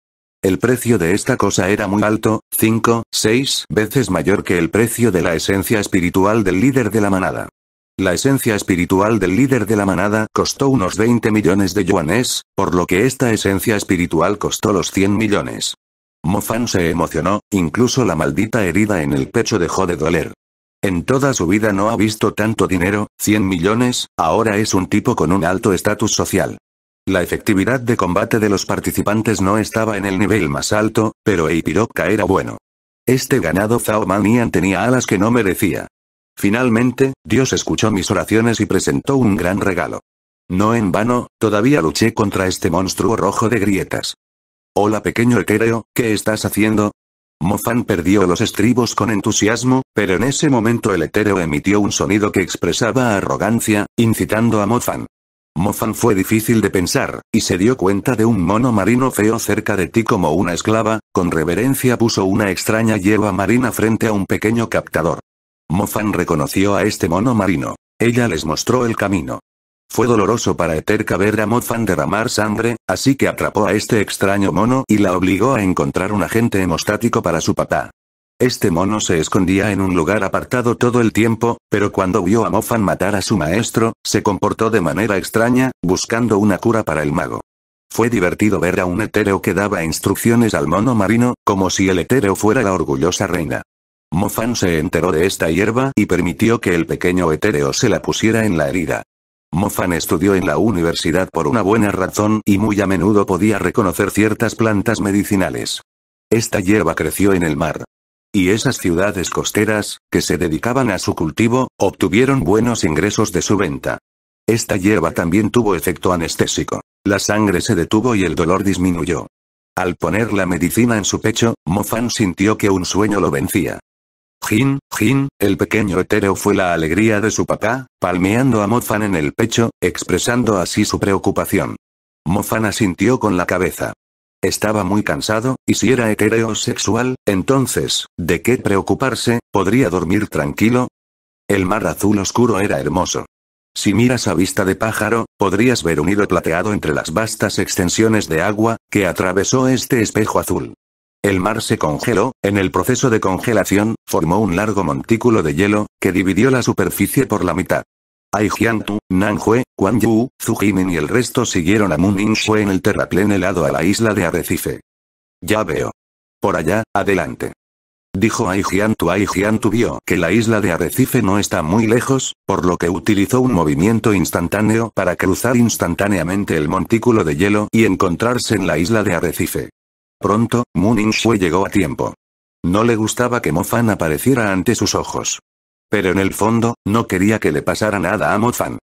El precio de esta cosa era muy alto, 5, 6 veces mayor que el precio de la esencia espiritual del líder de la manada. La esencia espiritual del líder de la manada costó unos 20 millones de yuanes, por lo que esta esencia espiritual costó los 100 millones. Mofan se emocionó, incluso la maldita herida en el pecho dejó de doler. En toda su vida no ha visto tanto dinero, 100 millones, ahora es un tipo con un alto estatus social. La efectividad de combate de los participantes no estaba en el nivel más alto, pero Eipiroca era bueno. Este ganado Zhao tenía alas que no merecía. Finalmente, Dios escuchó mis oraciones y presentó un gran regalo. No en vano, todavía luché contra este monstruo rojo de grietas. Hola pequeño etéreo, ¿qué estás haciendo? Mofan perdió los estribos con entusiasmo, pero en ese momento el etéreo emitió un sonido que expresaba arrogancia, incitando a Mofan. Mofan fue difícil de pensar, y se dio cuenta de un mono marino feo cerca de ti como una esclava, con reverencia puso una extraña hierba marina frente a un pequeño captador. Mofan reconoció a este mono marino. Ella les mostró el camino. Fue doloroso para Eterca ver a Mofan derramar sangre, así que atrapó a este extraño mono y la obligó a encontrar un agente hemostático para su papá. Este mono se escondía en un lugar apartado todo el tiempo, pero cuando vio a Mofan matar a su maestro, se comportó de manera extraña, buscando una cura para el mago. Fue divertido ver a un etéreo que daba instrucciones al mono marino, como si el etéreo fuera la orgullosa reina. Mofan se enteró de esta hierba y permitió que el pequeño etéreo se la pusiera en la herida. Mofan estudió en la universidad por una buena razón y muy a menudo podía reconocer ciertas plantas medicinales. Esta hierba creció en el mar, y esas ciudades costeras, que se dedicaban a su cultivo, obtuvieron buenos ingresos de su venta. Esta hierba también tuvo efecto anestésico. La sangre se detuvo y el dolor disminuyó. Al poner la medicina en su pecho, Mofan sintió que un sueño lo vencía. Jin, Jin, el pequeño etéreo fue la alegría de su papá, palmeando a Mofan en el pecho, expresando así su preocupación. Mofan asintió con la cabeza. Estaba muy cansado, y si era heterosexual, entonces, ¿de qué preocuparse? ¿Podría dormir tranquilo? El mar azul oscuro era hermoso. Si miras a vista de pájaro, podrías ver un hilo plateado entre las vastas extensiones de agua, que atravesó este espejo azul. El mar se congeló, en el proceso de congelación, formó un largo montículo de hielo, que dividió la superficie por la mitad. Ai Nan-Hue, Quan Yu, Zhu Jimin y el resto siguieron a Moon shue en el terraplén helado a la isla de Arrecife. Ya veo. Por allá, adelante. Dijo Ai tu Ai tu vio que la isla de Arrecife no está muy lejos, por lo que utilizó un movimiento instantáneo para cruzar instantáneamente el montículo de hielo y encontrarse en la isla de Arrecife. Pronto, Moon shue llegó a tiempo. No le gustaba que Mofan apareciera ante sus ojos. Pero en el fondo, no quería que le pasara nada a Mofan.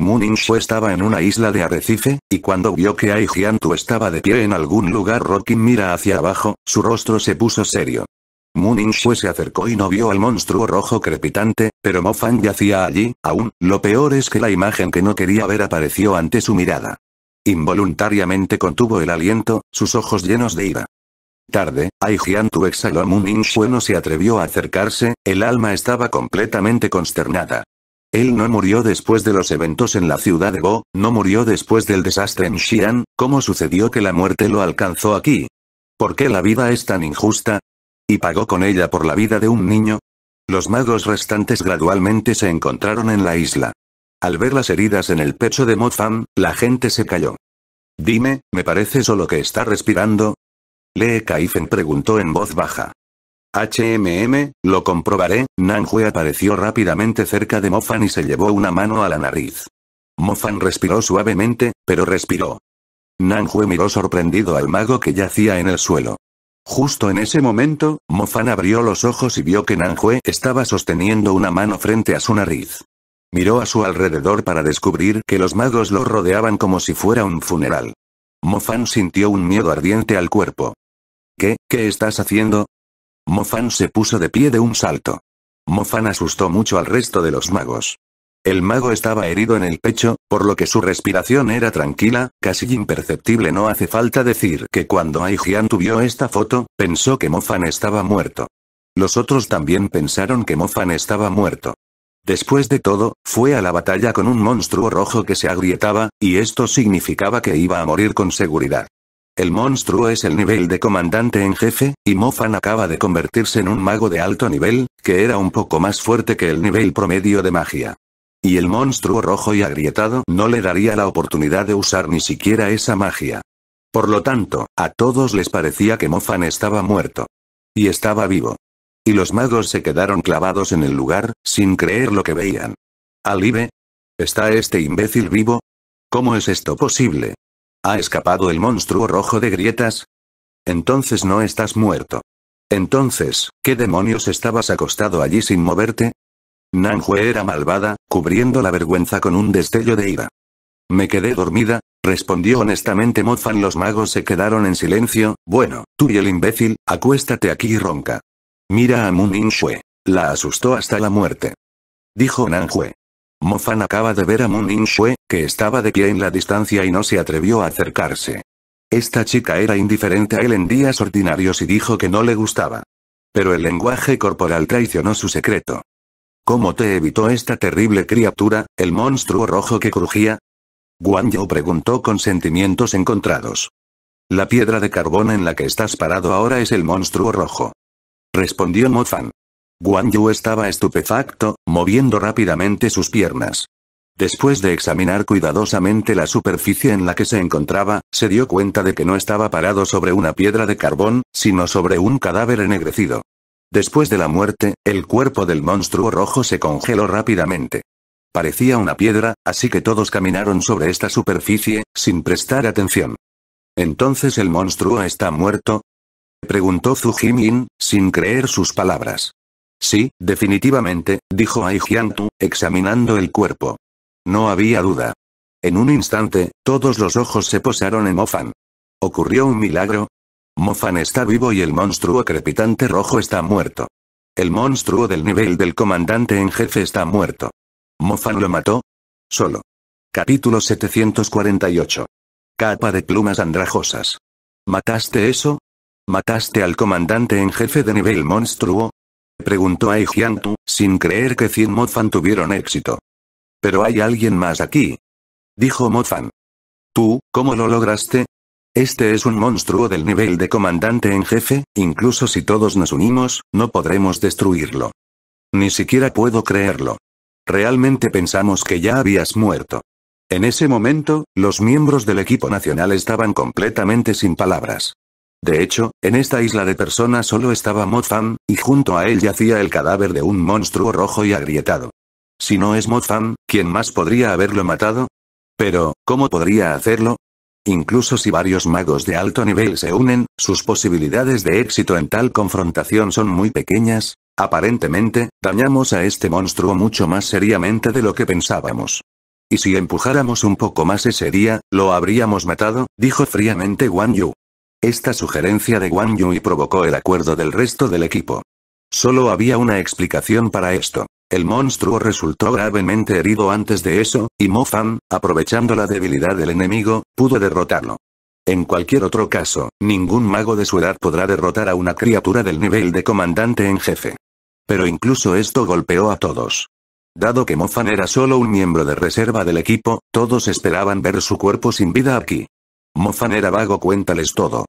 Muninshu estaba en una isla de arrecife, y cuando vio que Ai estaba de pie en algún lugar Rokin mira hacia abajo, su rostro se puso serio. Muninshu se acercó y no vio al monstruo rojo crepitante, pero Mofan yacía allí, aún, lo peor es que la imagen que no quería ver apareció ante su mirada. Involuntariamente contuvo el aliento, sus ojos llenos de ira. Tarde, Aijian Tuexalo Muninshue no se atrevió a acercarse, el alma estaba completamente consternada. Él no murió después de los eventos en la ciudad de Bo, no murió después del desastre en Xi'an, ¿cómo sucedió que la muerte lo alcanzó aquí? ¿Por qué la vida es tan injusta? ¿Y pagó con ella por la vida de un niño? Los magos restantes gradualmente se encontraron en la isla. Al ver las heridas en el pecho de Fan, la gente se cayó. Dime, me parece solo que está respirando, Lee Kaifen preguntó en voz baja. HMM, lo comprobaré, Nanjue apareció rápidamente cerca de Mofan y se llevó una mano a la nariz. Mofan respiró suavemente, pero respiró. Nanjue miró sorprendido al mago que yacía en el suelo. Justo en ese momento, Mofan abrió los ojos y vio que Nanjue estaba sosteniendo una mano frente a su nariz. Miró a su alrededor para descubrir que los magos lo rodeaban como si fuera un funeral. Mofan sintió un miedo ardiente al cuerpo. ¿Qué, qué estás haciendo? Mofan se puso de pie de un salto. Mofan asustó mucho al resto de los magos. El mago estaba herido en el pecho, por lo que su respiración era tranquila, casi imperceptible. No hace falta decir que cuando Aijian tuvió esta foto, pensó que Mofan estaba muerto. Los otros también pensaron que Mofan estaba muerto. Después de todo, fue a la batalla con un monstruo rojo que se agrietaba, y esto significaba que iba a morir con seguridad. El monstruo es el nivel de comandante en jefe, y Mofan acaba de convertirse en un mago de alto nivel, que era un poco más fuerte que el nivel promedio de magia. Y el monstruo rojo y agrietado no le daría la oportunidad de usar ni siquiera esa magia. Por lo tanto, a todos les parecía que Mofan estaba muerto. Y estaba vivo. Y los magos se quedaron clavados en el lugar, sin creer lo que veían. ¿Alive? ¿Está este imbécil vivo? ¿Cómo es esto posible? ¿Ha escapado el monstruo rojo de grietas? Entonces no estás muerto. Entonces, ¿qué demonios estabas acostado allí sin moverte? Nanjue era malvada, cubriendo la vergüenza con un destello de ira. Me quedé dormida, respondió honestamente Mofan. Los magos se quedaron en silencio, bueno, tú y el imbécil, acuéstate aquí y ronca. Mira a Mu La asustó hasta la muerte. Dijo Nanjue. Fan acaba de ver a Moon In-shue, que estaba de pie en la distancia y no se atrevió a acercarse. Esta chica era indiferente a él en días ordinarios y dijo que no le gustaba. Pero el lenguaje corporal traicionó su secreto. ¿Cómo te evitó esta terrible criatura, el monstruo rojo que crujía? Guan Yu preguntó con sentimientos encontrados. La piedra de carbón en la que estás parado ahora es el monstruo rojo. Respondió Fan. Guan Yu estaba estupefacto, moviendo rápidamente sus piernas. Después de examinar cuidadosamente la superficie en la que se encontraba, se dio cuenta de que no estaba parado sobre una piedra de carbón, sino sobre un cadáver ennegrecido. Después de la muerte, el cuerpo del monstruo rojo se congeló rápidamente. Parecía una piedra, así que todos caminaron sobre esta superficie, sin prestar atención. ¿Entonces el monstruo está muerto? Preguntó Zhu Jimin, sin creer sus palabras. Sí, definitivamente, dijo Ai examinando el cuerpo. No había duda. En un instante, todos los ojos se posaron en Mofan. ¿Ocurrió un milagro? Mofan está vivo y el monstruo crepitante rojo está muerto. El monstruo del nivel del comandante en jefe está muerto. Mofan lo mató. Solo. Capítulo 748. Capa de plumas andrajosas. ¿Mataste eso? ¿Mataste al comandante en jefe de nivel monstruo? preguntó a tú, sin creer que Cien Mofan tuvieron éxito. Pero hay alguien más aquí. Dijo Mofan. ¿Tú, cómo lo lograste? Este es un monstruo del nivel de comandante en jefe, incluso si todos nos unimos, no podremos destruirlo. Ni siquiera puedo creerlo. Realmente pensamos que ya habías muerto. En ese momento, los miembros del equipo nacional estaban completamente sin palabras. De hecho, en esta isla de personas solo estaba Mozam, y junto a él yacía el cadáver de un monstruo rojo y agrietado. Si no es Mozam, ¿quién más podría haberlo matado? Pero, ¿cómo podría hacerlo? Incluso si varios magos de alto nivel se unen, sus posibilidades de éxito en tal confrontación son muy pequeñas. Aparentemente, dañamos a este monstruo mucho más seriamente de lo que pensábamos. Y si empujáramos un poco más ese día, lo habríamos matado, dijo fríamente Wan Yu. Esta sugerencia de Wang Yui provocó el acuerdo del resto del equipo. Solo había una explicación para esto. El monstruo resultó gravemente herido antes de eso, y Mo Fan, aprovechando la debilidad del enemigo, pudo derrotarlo. En cualquier otro caso, ningún mago de su edad podrá derrotar a una criatura del nivel de comandante en jefe. Pero incluso esto golpeó a todos. Dado que Fan era solo un miembro de reserva del equipo, todos esperaban ver su cuerpo sin vida aquí. Mofan era vago cuéntales todo.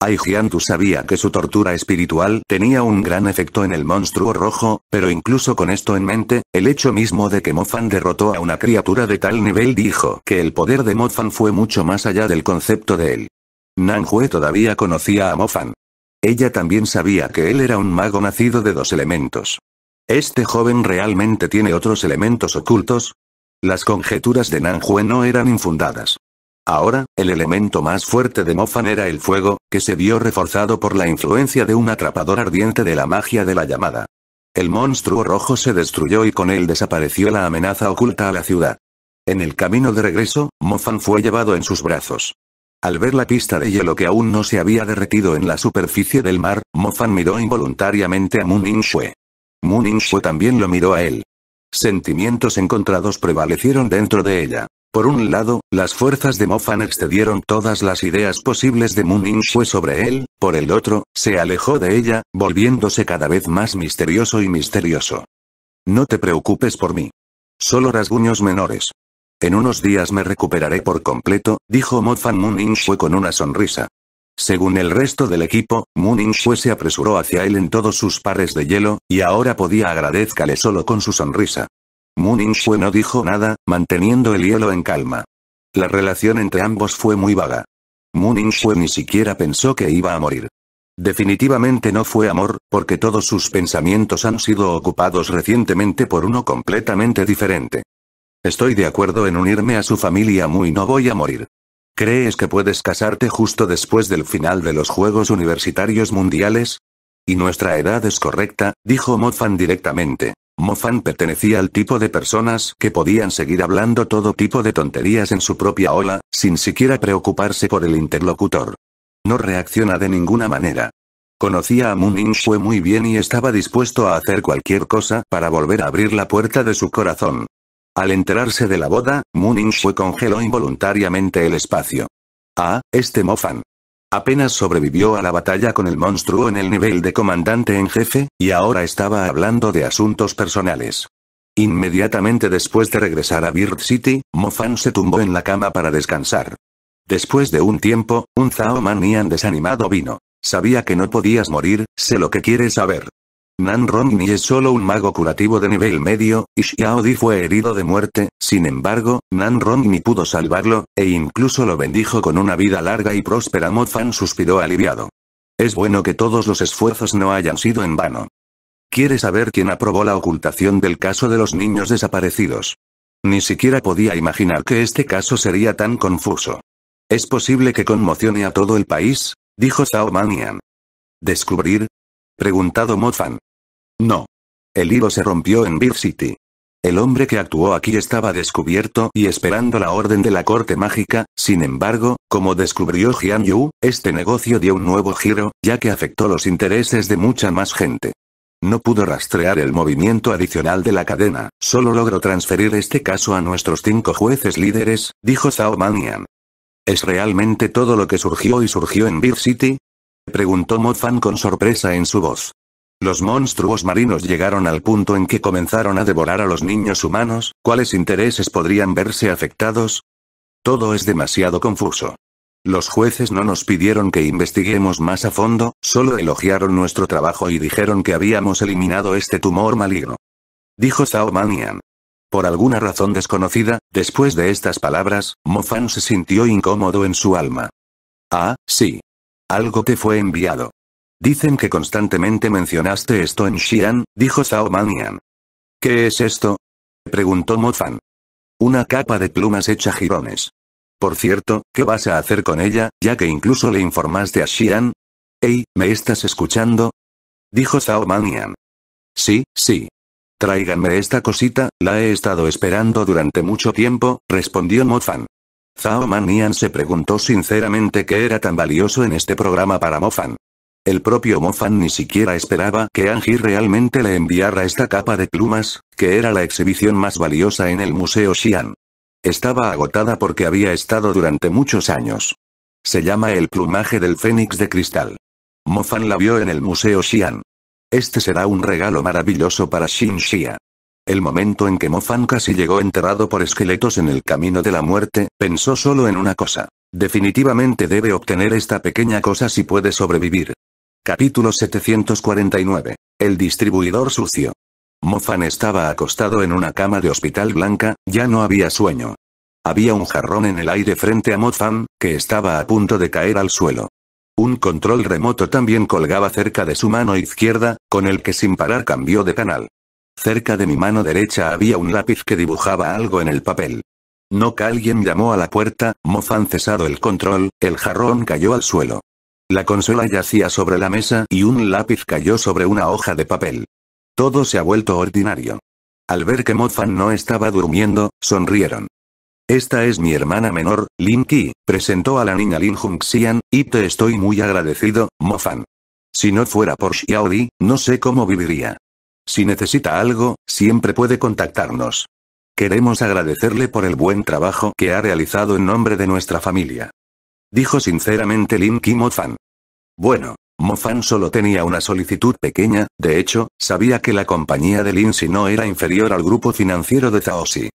Aijiantu sabía que su tortura espiritual tenía un gran efecto en el monstruo rojo, pero incluso con esto en mente, el hecho mismo de que Mofan derrotó a una criatura de tal nivel dijo que el poder de Mofan fue mucho más allá del concepto de él. nanhue todavía conocía a Mofan. Ella también sabía que él era un mago nacido de dos elementos. ¿Este joven realmente tiene otros elementos ocultos? Las conjeturas de Nanjue no eran infundadas. Ahora, el elemento más fuerte de Mofan era el fuego, que se vio reforzado por la influencia de un atrapador ardiente de la magia de la llamada. El monstruo rojo se destruyó y con él desapareció la amenaza oculta a la ciudad. En el camino de regreso, Mofan fue llevado en sus brazos. Al ver la pista de hielo que aún no se había derretido en la superficie del mar, Mofan miró involuntariamente a Moon Inshue. Moon Inshue también lo miró a él. Sentimientos encontrados prevalecieron dentro de ella. Por un lado, las fuerzas de Mofan excedieron todas las ideas posibles de Moon Shue sobre él, por el otro, se alejó de ella, volviéndose cada vez más misterioso y misterioso. No te preocupes por mí. Solo rasguños menores. En unos días me recuperaré por completo, dijo Mofan Moon Shue con una sonrisa. Según el resto del equipo, Moon Shue se apresuró hacia él en todos sus pares de hielo, y ahora podía agradezcale solo con su sonrisa. Mooning no dijo nada, manteniendo el hielo en calma. La relación entre ambos fue muy vaga. Mooning ni siquiera pensó que iba a morir. Definitivamente no fue amor, porque todos sus pensamientos han sido ocupados recientemente por uno completamente diferente. Estoy de acuerdo en unirme a su familia muy no voy a morir. ¿Crees que puedes casarte justo después del final de los Juegos Universitarios Mundiales? Y nuestra edad es correcta, dijo Mofan directamente. Mofan pertenecía al tipo de personas que podían seguir hablando todo tipo de tonterías en su propia ola, sin siquiera preocuparse por el interlocutor. No reacciona de ninguna manera. Conocía a Moon fue muy bien y estaba dispuesto a hacer cualquier cosa para volver a abrir la puerta de su corazón. Al enterarse de la boda, Moon fue congeló involuntariamente el espacio. Ah, este Mofan. Apenas sobrevivió a la batalla con el monstruo en el nivel de comandante en jefe, y ahora estaba hablando de asuntos personales. Inmediatamente después de regresar a Bird City, Mofan se tumbó en la cama para descansar. Después de un tiempo, un Zao desanimado vino. Sabía que no podías morir, sé lo que quieres saber. Nan Rongni es solo un mago curativo de nivel medio, y Xiao Di fue herido de muerte, sin embargo, Nan Rongni pudo salvarlo, e incluso lo bendijo con una vida larga y próspera. Mo Fan suspiró aliviado. Es bueno que todos los esfuerzos no hayan sido en vano. ¿Quiere saber quién aprobó la ocultación del caso de los niños desaparecidos? Ni siquiera podía imaginar que este caso sería tan confuso. ¿Es posible que conmocione a todo el país? dijo Zhao Manian. ¿Descubrir? Preguntado Mofan. No. El hilo se rompió en Big City. El hombre que actuó aquí estaba descubierto y esperando la orden de la corte mágica, sin embargo, como descubrió Jian Yu, este negocio dio un nuevo giro, ya que afectó los intereses de mucha más gente. No pudo rastrear el movimiento adicional de la cadena, solo logró transferir este caso a nuestros cinco jueces líderes, dijo Zhao Manian. ¿Es realmente todo lo que surgió y surgió en Big City? preguntó Mofan con sorpresa en su voz. Los monstruos marinos llegaron al punto en que comenzaron a devorar a los niños humanos, ¿cuáles intereses podrían verse afectados? Todo es demasiado confuso. Los jueces no nos pidieron que investiguemos más a fondo, solo elogiaron nuestro trabajo y dijeron que habíamos eliminado este tumor maligno. Dijo Zhao Manian. Por alguna razón desconocida, después de estas palabras, Mofan se sintió incómodo en su alma. Ah, sí algo te fue enviado. Dicen que constantemente mencionaste esto en Xi'an, dijo Zhao Manian. ¿Qué es esto? Preguntó Mofan. Una capa de plumas hecha jirones. Por cierto, ¿qué vas a hacer con ella, ya que incluso le informaste a Xi'an? Ey, ¿me estás escuchando? Dijo Zhao Manian. Sí, sí. Tráiganme esta cosita, la he estado esperando durante mucho tiempo, respondió Mofan. Zhao Manian se preguntó sinceramente qué era tan valioso en este programa para Mofan. El propio Mofan ni siquiera esperaba que Angie realmente le enviara esta capa de plumas, que era la exhibición más valiosa en el Museo Xi'an. Estaba agotada porque había estado durante muchos años. Se llama el plumaje del fénix de cristal. Mofan la vio en el Museo Xi'an. Este será un regalo maravilloso para Xin Xia. El momento en que Mofan casi llegó enterrado por esqueletos en el camino de la muerte, pensó solo en una cosa. Definitivamente debe obtener esta pequeña cosa si puede sobrevivir. Capítulo 749. El distribuidor sucio. Mofan estaba acostado en una cama de hospital blanca, ya no había sueño. Había un jarrón en el aire frente a Mofan, que estaba a punto de caer al suelo. Un control remoto también colgaba cerca de su mano izquierda, con el que sin parar cambió de canal. Cerca de mi mano derecha había un lápiz que dibujaba algo en el papel. No que alguien llamó a la puerta, Mofan cesado el control, el jarrón cayó al suelo. La consola yacía sobre la mesa y un lápiz cayó sobre una hoja de papel. Todo se ha vuelto ordinario. Al ver que Mofan no estaba durmiendo, sonrieron. Esta es mi hermana menor, Lin Qi, presentó a la niña Lin Xian, y te estoy muy agradecido, Mofan. Si no fuera por Xiaoli, no sé cómo viviría. Si necesita algo, siempre puede contactarnos. Queremos agradecerle por el buen trabajo que ha realizado en nombre de nuestra familia. Dijo sinceramente Lin Ki fan Bueno, Mofan solo tenía una solicitud pequeña, de hecho, sabía que la compañía de Lin Si no era inferior al grupo financiero de Si.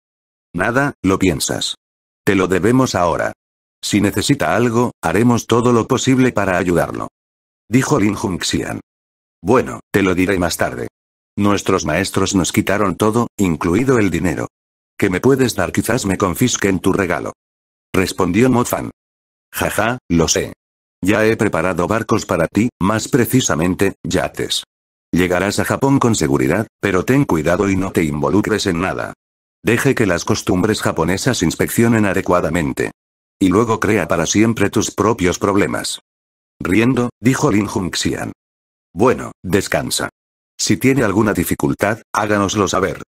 Nada, lo piensas. Te lo debemos ahora. Si necesita algo, haremos todo lo posible para ayudarlo. Dijo Lin Junxian. Bueno, te lo diré más tarde. Nuestros maestros nos quitaron todo, incluido el dinero. ¿Qué me puedes dar? Quizás me confisquen tu regalo. Respondió Mofan. Jaja, lo sé. Ya he preparado barcos para ti, más precisamente, yates. Llegarás a Japón con seguridad, pero ten cuidado y no te involucres en nada. Deje que las costumbres japonesas inspeccionen adecuadamente. Y luego crea para siempre tus propios problemas. Riendo, dijo Lin Junxian. Xian. Bueno, descansa. Si tiene alguna dificultad, háganoslo saber.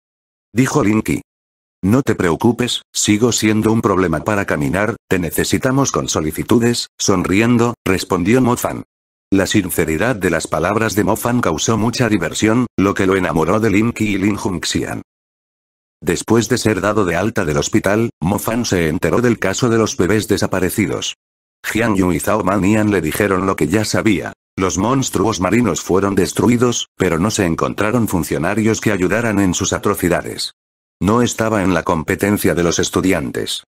Dijo Linky. No te preocupes, sigo siendo un problema para caminar, te necesitamos con solicitudes, sonriendo, respondió Fan. La sinceridad de las palabras de Fan causó mucha diversión, lo que lo enamoró de Linky y Lin Junxian. Después de ser dado de alta del hospital, Fan se enteró del caso de los bebés desaparecidos. Jian Yu y Zhao Manian le dijeron lo que ya sabía, los monstruos marinos fueron destruidos, pero no se encontraron funcionarios que ayudaran en sus atrocidades. No estaba en la competencia de los estudiantes.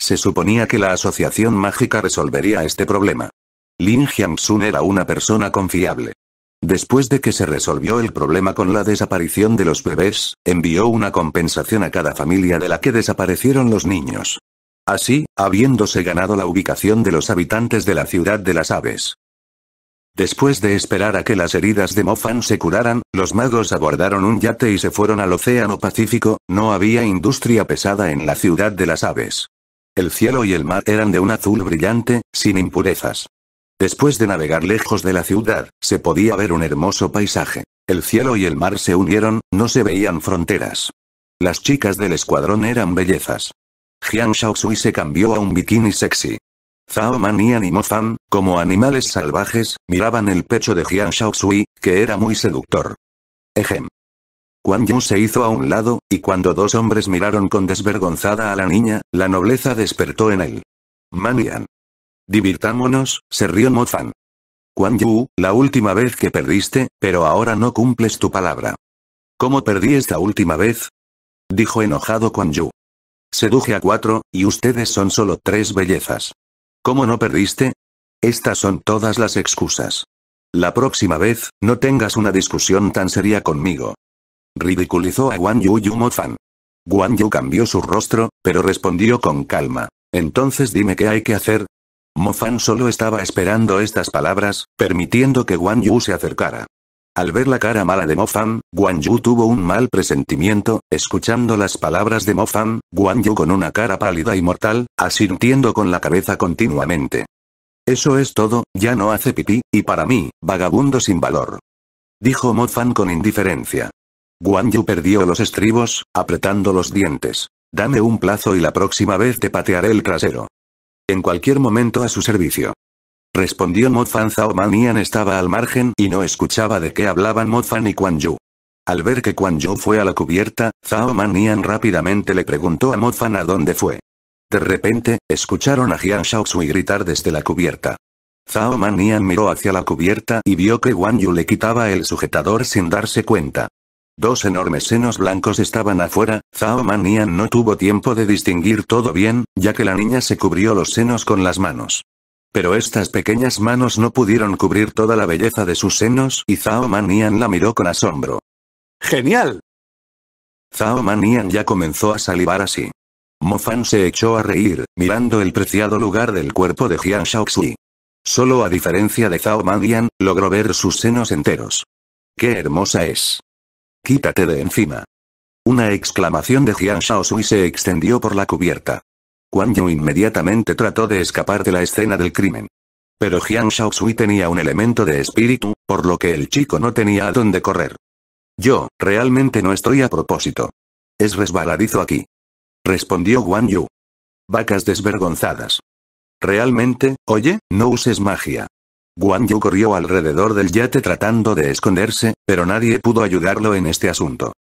Se suponía que la asociación mágica resolvería este problema. Lin Jiangsun era una persona confiable. Después de que se resolvió el problema con la desaparición de los bebés, envió una compensación a cada familia de la que desaparecieron los niños. Así, habiéndose ganado la ubicación de los habitantes de la ciudad de las aves. Después de esperar a que las heridas de Mofan se curaran, los magos abordaron un yate y se fueron al Océano Pacífico, no había industria pesada en la ciudad de las aves. El cielo y el mar eran de un azul brillante, sin impurezas. Después de navegar lejos de la ciudad, se podía ver un hermoso paisaje. El cielo y el mar se unieron, no se veían fronteras. Las chicas del escuadrón eran bellezas. Jiang Sui se cambió a un bikini sexy. Zhao Man y Animo Fan, como animales salvajes, miraban el pecho de Jian Shaoxui, que era muy seductor. Ejem. Quan Yu se hizo a un lado, y cuando dos hombres miraron con desvergonzada a la niña, la nobleza despertó en él. Manian. Divirtámonos, se rió Mo Fan. Quan Yu, la última vez que perdiste, pero ahora no cumples tu palabra. ¿Cómo perdí esta última vez? Dijo enojado Quan Yu. Seduje a cuatro, y ustedes son solo tres bellezas. ¿Cómo no perdiste? Estas son todas las excusas. La próxima vez, no tengas una discusión tan seria conmigo. Ridiculizó a Guan Yu Yu Fan. Guan Yu cambió su rostro, pero respondió con calma. Entonces dime qué hay que hacer. Mo Fan solo estaba esperando estas palabras, permitiendo que Guan Yu se acercara. Al ver la cara mala de Mofan, Guan Yu tuvo un mal presentimiento, escuchando las palabras de Mofan, Guan Yu con una cara pálida y mortal, asintiendo con la cabeza continuamente. Eso es todo, ya no hace pipí, y para mí, vagabundo sin valor. Dijo Fan con indiferencia. Guan Yu perdió los estribos, apretando los dientes. Dame un plazo y la próxima vez te patearé el trasero. En cualquier momento a su servicio. Respondió Fan Zhao Manian estaba al margen y no escuchaba de qué hablaban modfan y Quan Yu. Al ver que Quan Yu fue a la cubierta, Zhao Manian rápidamente le preguntó a Fan a dónde fue. De repente, escucharon a Jian Shaoxui gritar desde la cubierta. Zhao Manian miró hacia la cubierta y vio que Guan Yu le quitaba el sujetador sin darse cuenta. Dos enormes senos blancos estaban afuera, Zhao Manian no tuvo tiempo de distinguir todo bien, ya que la niña se cubrió los senos con las manos. Pero estas pequeñas manos no pudieron cubrir toda la belleza de sus senos y Zhao Manian la miró con asombro. ¡Genial! Zhao Manian ya comenzó a salivar así. Fan se echó a reír, mirando el preciado lugar del cuerpo de Jian Shaoxi. Solo a diferencia de Zhao Manian, logró ver sus senos enteros. ¡Qué hermosa es! ¡Quítate de encima! Una exclamación de Jian Xui se extendió por la cubierta. Guan Yu inmediatamente trató de escapar de la escena del crimen. Pero Jiang Shaoxui tenía un elemento de espíritu, por lo que el chico no tenía a dónde correr. Yo, realmente no estoy a propósito. Es resbaladizo aquí. Respondió Guan Yu. Vacas desvergonzadas. Realmente, oye, no uses magia. Guan Yu corrió alrededor del yate tratando de esconderse, pero nadie pudo ayudarlo en este asunto.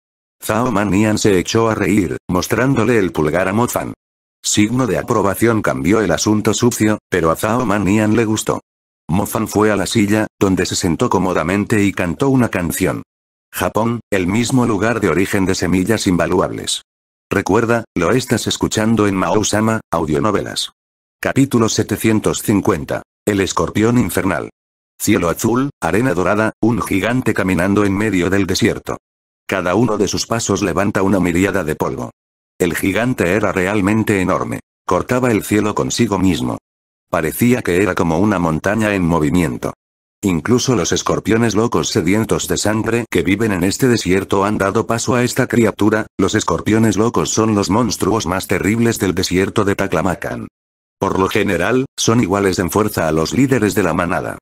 Zhao Manian se echó a reír, mostrándole el pulgar a Fan. Signo de aprobación cambió el asunto sucio, pero a Zhao Manian le gustó. Mofan fue a la silla, donde se sentó cómodamente y cantó una canción. Japón, el mismo lugar de origen de semillas invaluables. Recuerda, lo estás escuchando en Sama, Audionovelas. Capítulo 750. El escorpión infernal. Cielo azul, arena dorada, un gigante caminando en medio del desierto. Cada uno de sus pasos levanta una miriada de polvo. El gigante era realmente enorme. Cortaba el cielo consigo mismo. Parecía que era como una montaña en movimiento. Incluso los escorpiones locos sedientos de sangre que viven en este desierto han dado paso a esta criatura, los escorpiones locos son los monstruos más terribles del desierto de Taklamakan. Por lo general, son iguales en fuerza a los líderes de la manada.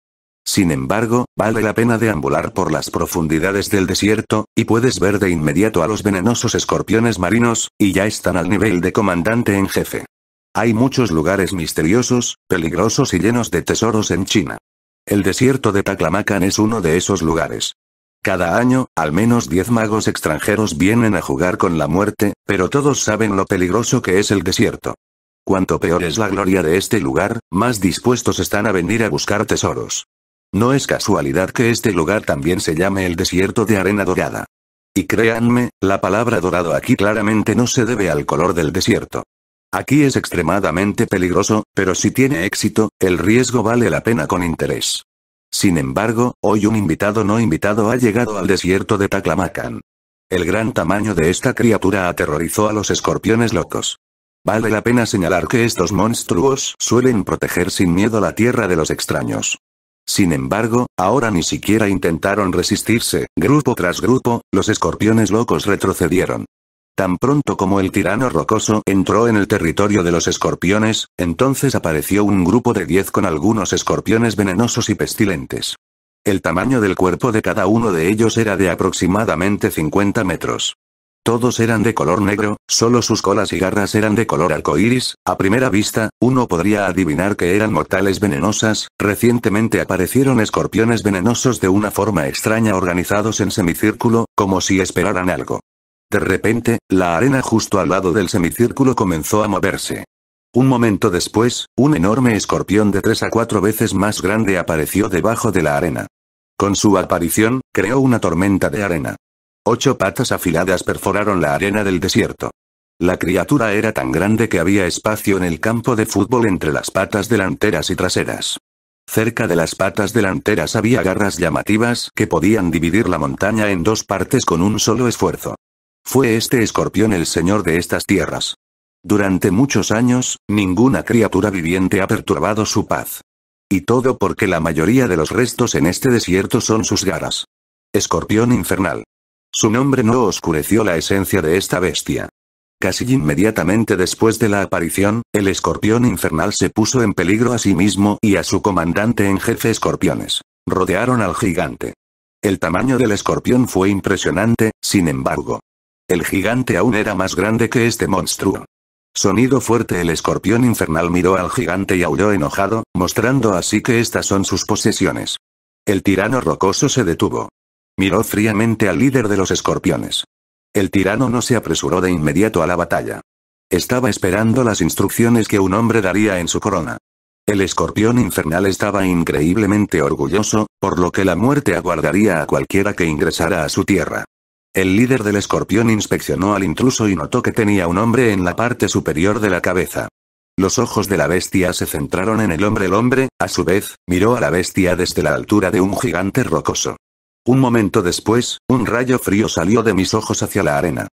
Sin embargo, vale la pena deambular por las profundidades del desierto, y puedes ver de inmediato a los venenosos escorpiones marinos, y ya están al nivel de comandante en jefe. Hay muchos lugares misteriosos, peligrosos y llenos de tesoros en China. El desierto de Taklamakan es uno de esos lugares. Cada año, al menos 10 magos extranjeros vienen a jugar con la muerte, pero todos saben lo peligroso que es el desierto. Cuanto peor es la gloria de este lugar, más dispuestos están a venir a buscar tesoros. No es casualidad que este lugar también se llame el desierto de arena dorada. Y créanme, la palabra dorado aquí claramente no se debe al color del desierto. Aquí es extremadamente peligroso, pero si tiene éxito, el riesgo vale la pena con interés. Sin embargo, hoy un invitado no invitado ha llegado al desierto de Taklamakan. El gran tamaño de esta criatura aterrorizó a los escorpiones locos. Vale la pena señalar que estos monstruos suelen proteger sin miedo la tierra de los extraños. Sin embargo, ahora ni siquiera intentaron resistirse, grupo tras grupo, los escorpiones locos retrocedieron. Tan pronto como el tirano rocoso entró en el territorio de los escorpiones, entonces apareció un grupo de diez con algunos escorpiones venenosos y pestilentes. El tamaño del cuerpo de cada uno de ellos era de aproximadamente 50 metros. Todos eran de color negro, solo sus colas y garras eran de color arcoíris. A primera vista, uno podría adivinar que eran mortales venenosas. Recientemente aparecieron escorpiones venenosos de una forma extraña organizados en semicírculo, como si esperaran algo. De repente, la arena justo al lado del semicírculo comenzó a moverse. Un momento después, un enorme escorpión de tres a cuatro veces más grande apareció debajo de la arena. Con su aparición, creó una tormenta de arena. Ocho patas afiladas perforaron la arena del desierto. La criatura era tan grande que había espacio en el campo de fútbol entre las patas delanteras y traseras. Cerca de las patas delanteras había garras llamativas que podían dividir la montaña en dos partes con un solo esfuerzo. Fue este escorpión el señor de estas tierras. Durante muchos años, ninguna criatura viviente ha perturbado su paz. Y todo porque la mayoría de los restos en este desierto son sus garras. Escorpión infernal. Su nombre no oscureció la esencia de esta bestia. Casi inmediatamente después de la aparición, el escorpión infernal se puso en peligro a sí mismo y a su comandante en jefe escorpiones. Rodearon al gigante. El tamaño del escorpión fue impresionante, sin embargo. El gigante aún era más grande que este monstruo. Sonido fuerte el escorpión infernal miró al gigante y aulló enojado, mostrando así que estas son sus posesiones. El tirano rocoso se detuvo. Miró fríamente al líder de los escorpiones. El tirano no se apresuró de inmediato a la batalla. Estaba esperando las instrucciones que un hombre daría en su corona. El escorpión infernal estaba increíblemente orgulloso, por lo que la muerte aguardaría a cualquiera que ingresara a su tierra. El líder del escorpión inspeccionó al intruso y notó que tenía un hombre en la parte superior de la cabeza. Los ojos de la bestia se centraron en el hombre. El hombre, a su vez, miró a la bestia desde la altura de un gigante rocoso. Un momento después, un rayo frío salió de mis ojos hacia la arena.